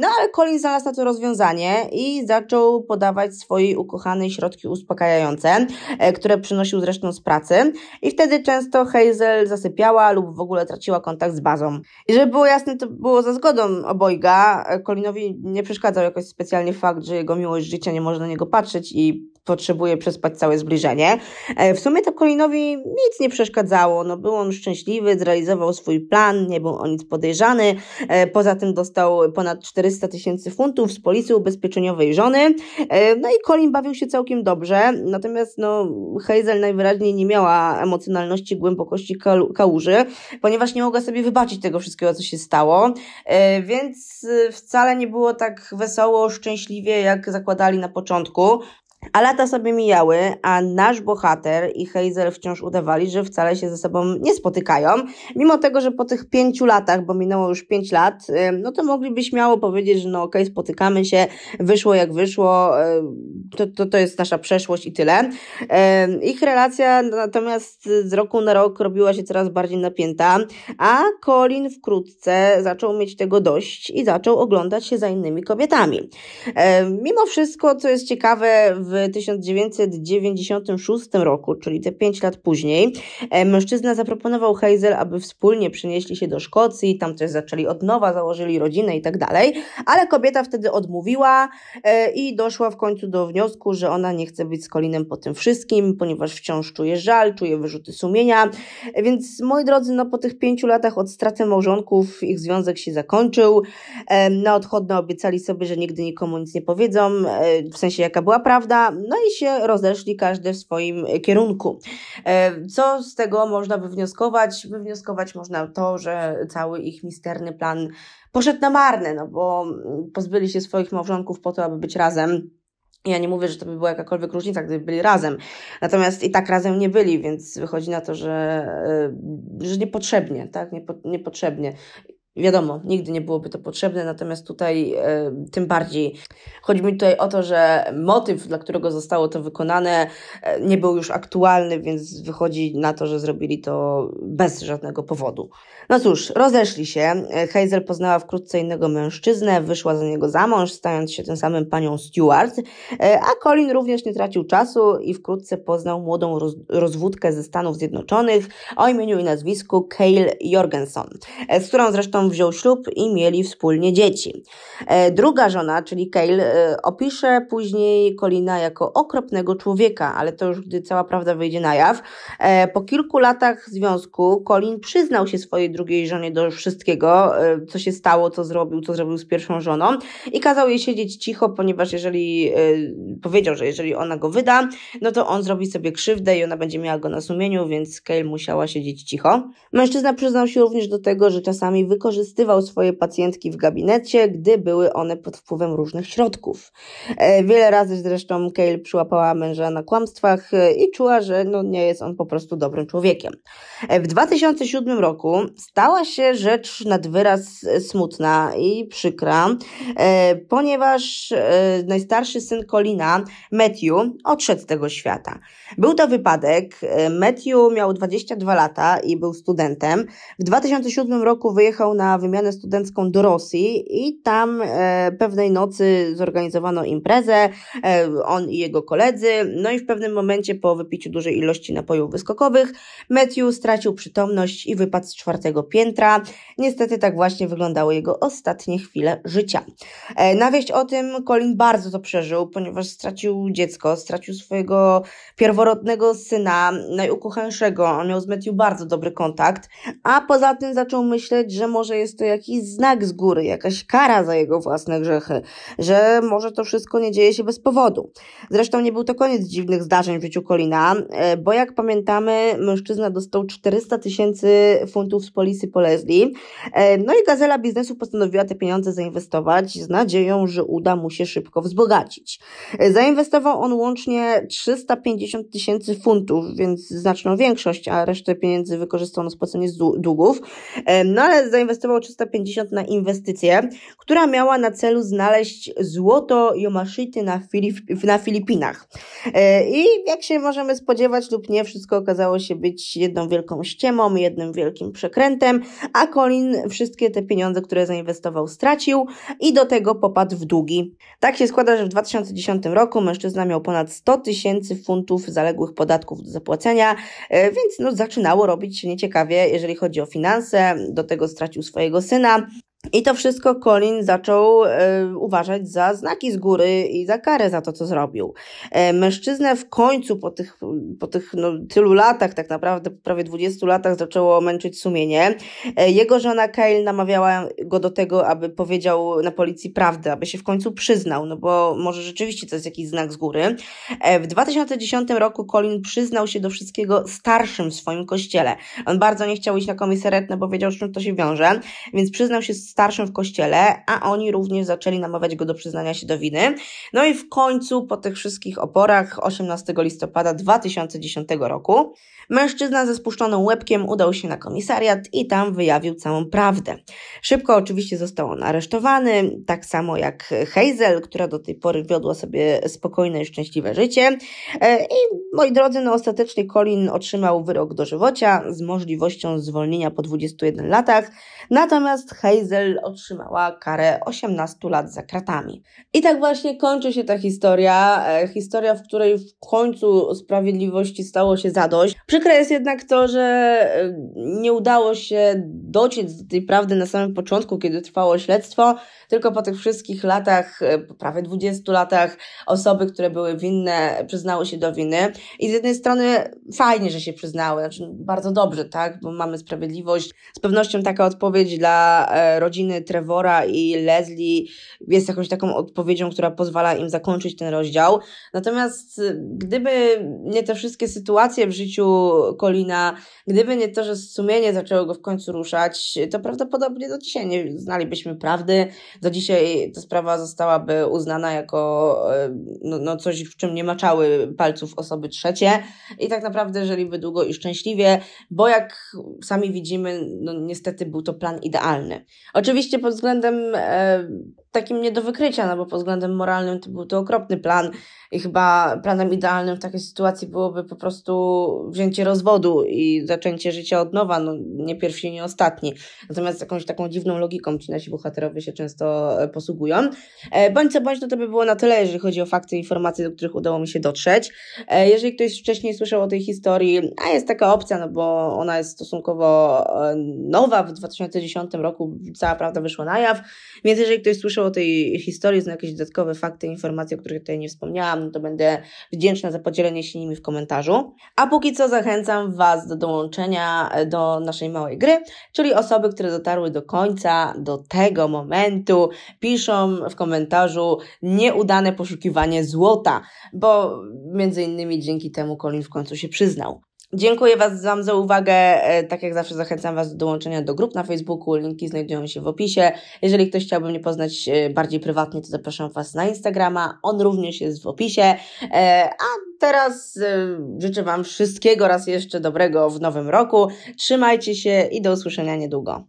No ale Colin znalazł na to rozwiązanie i zaczął podawać swojej ukochanej środki uspokajające, e, które przynosił zresztą z pracy. I wtedy często Hazel zasypiała lub w ogóle traciła kontakt z bazą. I żeby było jasne, to było za zgodą obojga. E, Colinowi nie przeszkadzał jakoś specjalnie fakt, że jego miłość życia nie może na niego patrzeć i potrzebuje przespać całe zbliżenie. E, w sumie to Colinowi nic nie przeszkadzało, no był on szczęśliwy, zrealizował swój plan, nie był o nic podejrzany, e, poza tym dostał ponad 400 tysięcy funtów z policji ubezpieczeniowej żony, e, no i Colin bawił się całkiem dobrze, natomiast no Hazel najwyraźniej nie miała emocjonalności, głębokości kałuży, ponieważ nie mogła sobie wybaczyć tego wszystkiego, co się stało, więc wcale nie było tak wesoło, szczęśliwie, jak zakładali na początku. A lata sobie mijały, a nasz bohater i Hazel wciąż udawali, że wcale się ze sobą nie spotykają. Mimo tego, że po tych pięciu latach, bo minęło już pięć lat, y, no to mogliby śmiało powiedzieć, że no okej, okay, spotykamy się, wyszło jak wyszło, y, to, to, to jest nasza przeszłość i tyle. Y, ich relacja natomiast z roku na rok robiła się coraz bardziej napięta, a Colin wkrótce zaczął mieć tego dość i zaczął oglądać się za innymi kobietami. Mimo wszystko, co jest ciekawe w w 1996 roku, czyli te 5 lat później, e, mężczyzna zaproponował Hazel, aby wspólnie przenieśli się do Szkocji, tam też zaczęli od nowa, założyli rodzinę i tak dalej, ale kobieta wtedy odmówiła e, i doszła w końcu do wniosku, że ona nie chce być z Colinem po tym wszystkim, ponieważ wciąż czuje żal, czuje wyrzuty sumienia, więc moi drodzy, no po tych 5 latach od straty małżonków ich związek się zakończył, e, na odchodne obiecali sobie, że nigdy nikomu nic nie powiedzą, w sensie jaka była prawda, no i się rozeszli każdy w swoim e, kierunku. E, co z tego można wywnioskować? Wywnioskować można to, że cały ich misterny plan poszedł na marne, no bo mm, pozbyli się swoich małżonków po to, aby być razem. Ja nie mówię, że to by była jakakolwiek różnica, gdyby byli razem. Natomiast i tak razem nie byli, więc wychodzi na to, że, e, że niepotrzebnie, tak? Niepo, niepotrzebnie. Wiadomo, nigdy nie byłoby to potrzebne, natomiast tutaj y, tym bardziej chodzi mi tutaj o to, że motyw, dla którego zostało to wykonane, y, nie był już aktualny, więc wychodzi na to, że zrobili to bez żadnego powodu. No cóż, rozeszli się. E, Hazel poznała wkrótce innego mężczyznę, wyszła za niego za mąż, stając się tym samym panią Stewart, y, a Colin również nie tracił czasu i wkrótce poznał młodą roz rozwódkę ze Stanów Zjednoczonych o imieniu i nazwisku Kale Jorgenson, z którą zresztą wziął ślub i mieli wspólnie dzieci. E, druga żona, czyli Kale, e, opisze później Kolina jako okropnego człowieka, ale to już gdy cała prawda wyjdzie na jaw. E, po kilku latach związku Colin przyznał się swojej drugiej żonie do wszystkiego, co się stało, co zrobił, co zrobił z pierwszą żoną i kazał jej siedzieć cicho, ponieważ jeżeli powiedział, że jeżeli ona go wyda, no to on zrobi sobie krzywdę i ona będzie miała go na sumieniu, więc Kale musiała siedzieć cicho. Mężczyzna przyznał się również do tego, że czasami wykorzystał wykorzystywał swoje pacjentki w gabinecie, gdy były one pod wpływem różnych środków. E, wiele razy zresztą Kale przyłapała męża na kłamstwach e, i czuła, że no nie jest on po prostu dobrym człowiekiem. E, w 2007 roku stała się rzecz nad wyraz smutna i przykra, ponieważ najstarszy syn Colina, Matthew, odszedł z tego świata. Był to wypadek. Matthew miał 22 lata i był studentem. W 2007 roku wyjechał na na wymianę studencką do Rosji i tam e, pewnej nocy zorganizowano imprezę, e, on i jego koledzy, no i w pewnym momencie po wypiciu dużej ilości napojów wyskokowych Matthew stracił przytomność i wypadł z czwartego piętra. Niestety tak właśnie wyglądały jego ostatnie chwile życia. E, na wieść o tym Colin bardzo to przeżył, ponieważ stracił dziecko, stracił swojego pierworodnego syna, najukochańszego, on miał z Matthew bardzo dobry kontakt, a poza tym zaczął myśleć, że może że jest to jakiś znak z góry, jakaś kara za jego własne grzechy, że może to wszystko nie dzieje się bez powodu. Zresztą nie był to koniec dziwnych zdarzeń w życiu Kolina, e, bo jak pamiętamy, mężczyzna dostał 400 tysięcy funtów z polisy Polesli. E, no i gazela biznesu postanowiła te pieniądze zainwestować z nadzieją, że uda mu się szybko wzbogacić. E, zainwestował on łącznie 350 tysięcy funtów, więc znaczną większość, a resztę pieniędzy wykorzystano spłacenie długów, no ale zainwestował zainwestował 350 na inwestycję, która miała na celu znaleźć złoto Yomashity na, Filip, na Filipinach. E, I jak się możemy spodziewać lub nie, wszystko okazało się być jedną wielką ściemą, jednym wielkim przekrętem, a Colin wszystkie te pieniądze, które zainwestował, stracił i do tego popadł w długi. Tak się składa, że w 2010 roku mężczyzna miał ponad 100 tysięcy funtów zaległych podatków do zapłacenia, e, więc no, zaczynało robić się nieciekawie, jeżeli chodzi o finanse. Do tego stracił swój swojego syna I to wszystko Colin zaczął e, uważać za znaki z góry i za karę za to, co zrobił. E, mężczyznę w końcu po tych, po tych no, tylu latach, tak naprawdę prawie 20 latach, zaczęło męczyć sumienie. E, jego żona Kyle namawiała go do tego, aby powiedział na policji prawdę, aby się w końcu przyznał, no bo może rzeczywiście to jest jakiś znak z góry. E, w 2010 roku Colin przyznał się do wszystkiego starszym w swoim kościele. On bardzo nie chciał iść na komisariat, no bo wiedział, z czym to się wiąże, więc przyznał się z starszym w kościele, a oni również zaczęli namawiać go do przyznania się do winy. No i w końcu, po tych wszystkich oporach, 18 listopada 2010 roku, mężczyzna ze spuszczonym łebkiem udał się na komisariat i tam wyjawił całą prawdę. Szybko oczywiście został on aresztowany, tak samo jak Hazel, która do tej pory wiodła sobie spokojne i szczęśliwe życie. E, I moi drodzy, no ostatecznie Colin otrzymał wyrok dożywocia z możliwością zwolnienia po 21 latach, natomiast Hazel Bell otrzymała karę 18 lat za kratami. I tak właśnie kończy się ta historia, e, historia, w której w końcu sprawiedliwości stało się zadość. Przykre jest jednak to, że e, nie udało się dociec do tej prawdy na samym początku, kiedy trwało śledztwo, tylko po tych wszystkich latach, po e, prawie 20 latach, osoby, które były winne, przyznały się do winy. I z jednej strony fajnie, że się przyznały, znaczy bardzo dobrze, tak, bo mamy sprawiedliwość. Z pewnością taka odpowiedź dla rodziców, rodziny Trevora i Leslie jest jakąś taką odpowiedzią, która pozwala im zakończyć ten rozdział. Natomiast y, gdyby nie te wszystkie sytuacje w życiu Kolina, gdyby nie to, że sumienie zaczęło go w końcu ruszać, to prawdopodobnie do dzisiaj nie znalibyśmy prawdy. Do dzisiaj ta sprawa zostałaby uznana jako e, no, no coś, w czym nie maczały palców osoby trzecie i tak naprawdę żyliby długo i szczęśliwie, bo jak sami widzimy, no niestety był to plan idealny. Oczywiście pod względem e, takim nie do wykrycia, no bo pod względem moralnym to był to okropny plan i chyba planem idealnym w takiej sytuacji byłoby po prostu wzięcie rozwodu i zaczęcie życia od nowa, no nie pierwszy, nie ostatni. Natomiast jakąś taką dziwną logiką ci nasi bohaterowie się często e, posługują. E, bądź co bądź, no to by było na tyle, jeżeli chodzi o fakty i informacje, do których udało mi się dotrzeć. E, jeżeli ktoś wcześniej słyszał o tej historii, a jest taka opcja, no bo ona jest stosunkowo nowa, w 2010 roku cała prawda wyszła na jaw, więc jeżeli ktoś słyszał o tej historii są jakieś dodatkowe fakty, informacje, o których tutaj nie wspomniałam, no to będę wdzięczna za podzielenie się nimi w komentarzu. A póki co zachęcam Was do dołączenia e, do naszej małej gry, czyli osoby, które dotarły do końca, do tego momentu, piszą w komentarzu nieudane poszukiwanie złota, bo między innymi dzięki temu Colin w końcu się przyznał. Dziękuję Was Wam za uwagę. E, tak jak zawsze zachęcam Was do dołączenia do grup na Facebooku. Linki znajdują się w opisie. Jeżeli ktoś chciałby mnie poznać e, bardziej prywatnie, to zapraszam Was na Instagrama. On również jest w opisie. E, a teraz życzę Wam wszystkiego raz jeszcze dobrego w nowym roku. Trzymajcie się i do usłyszenia niedługo.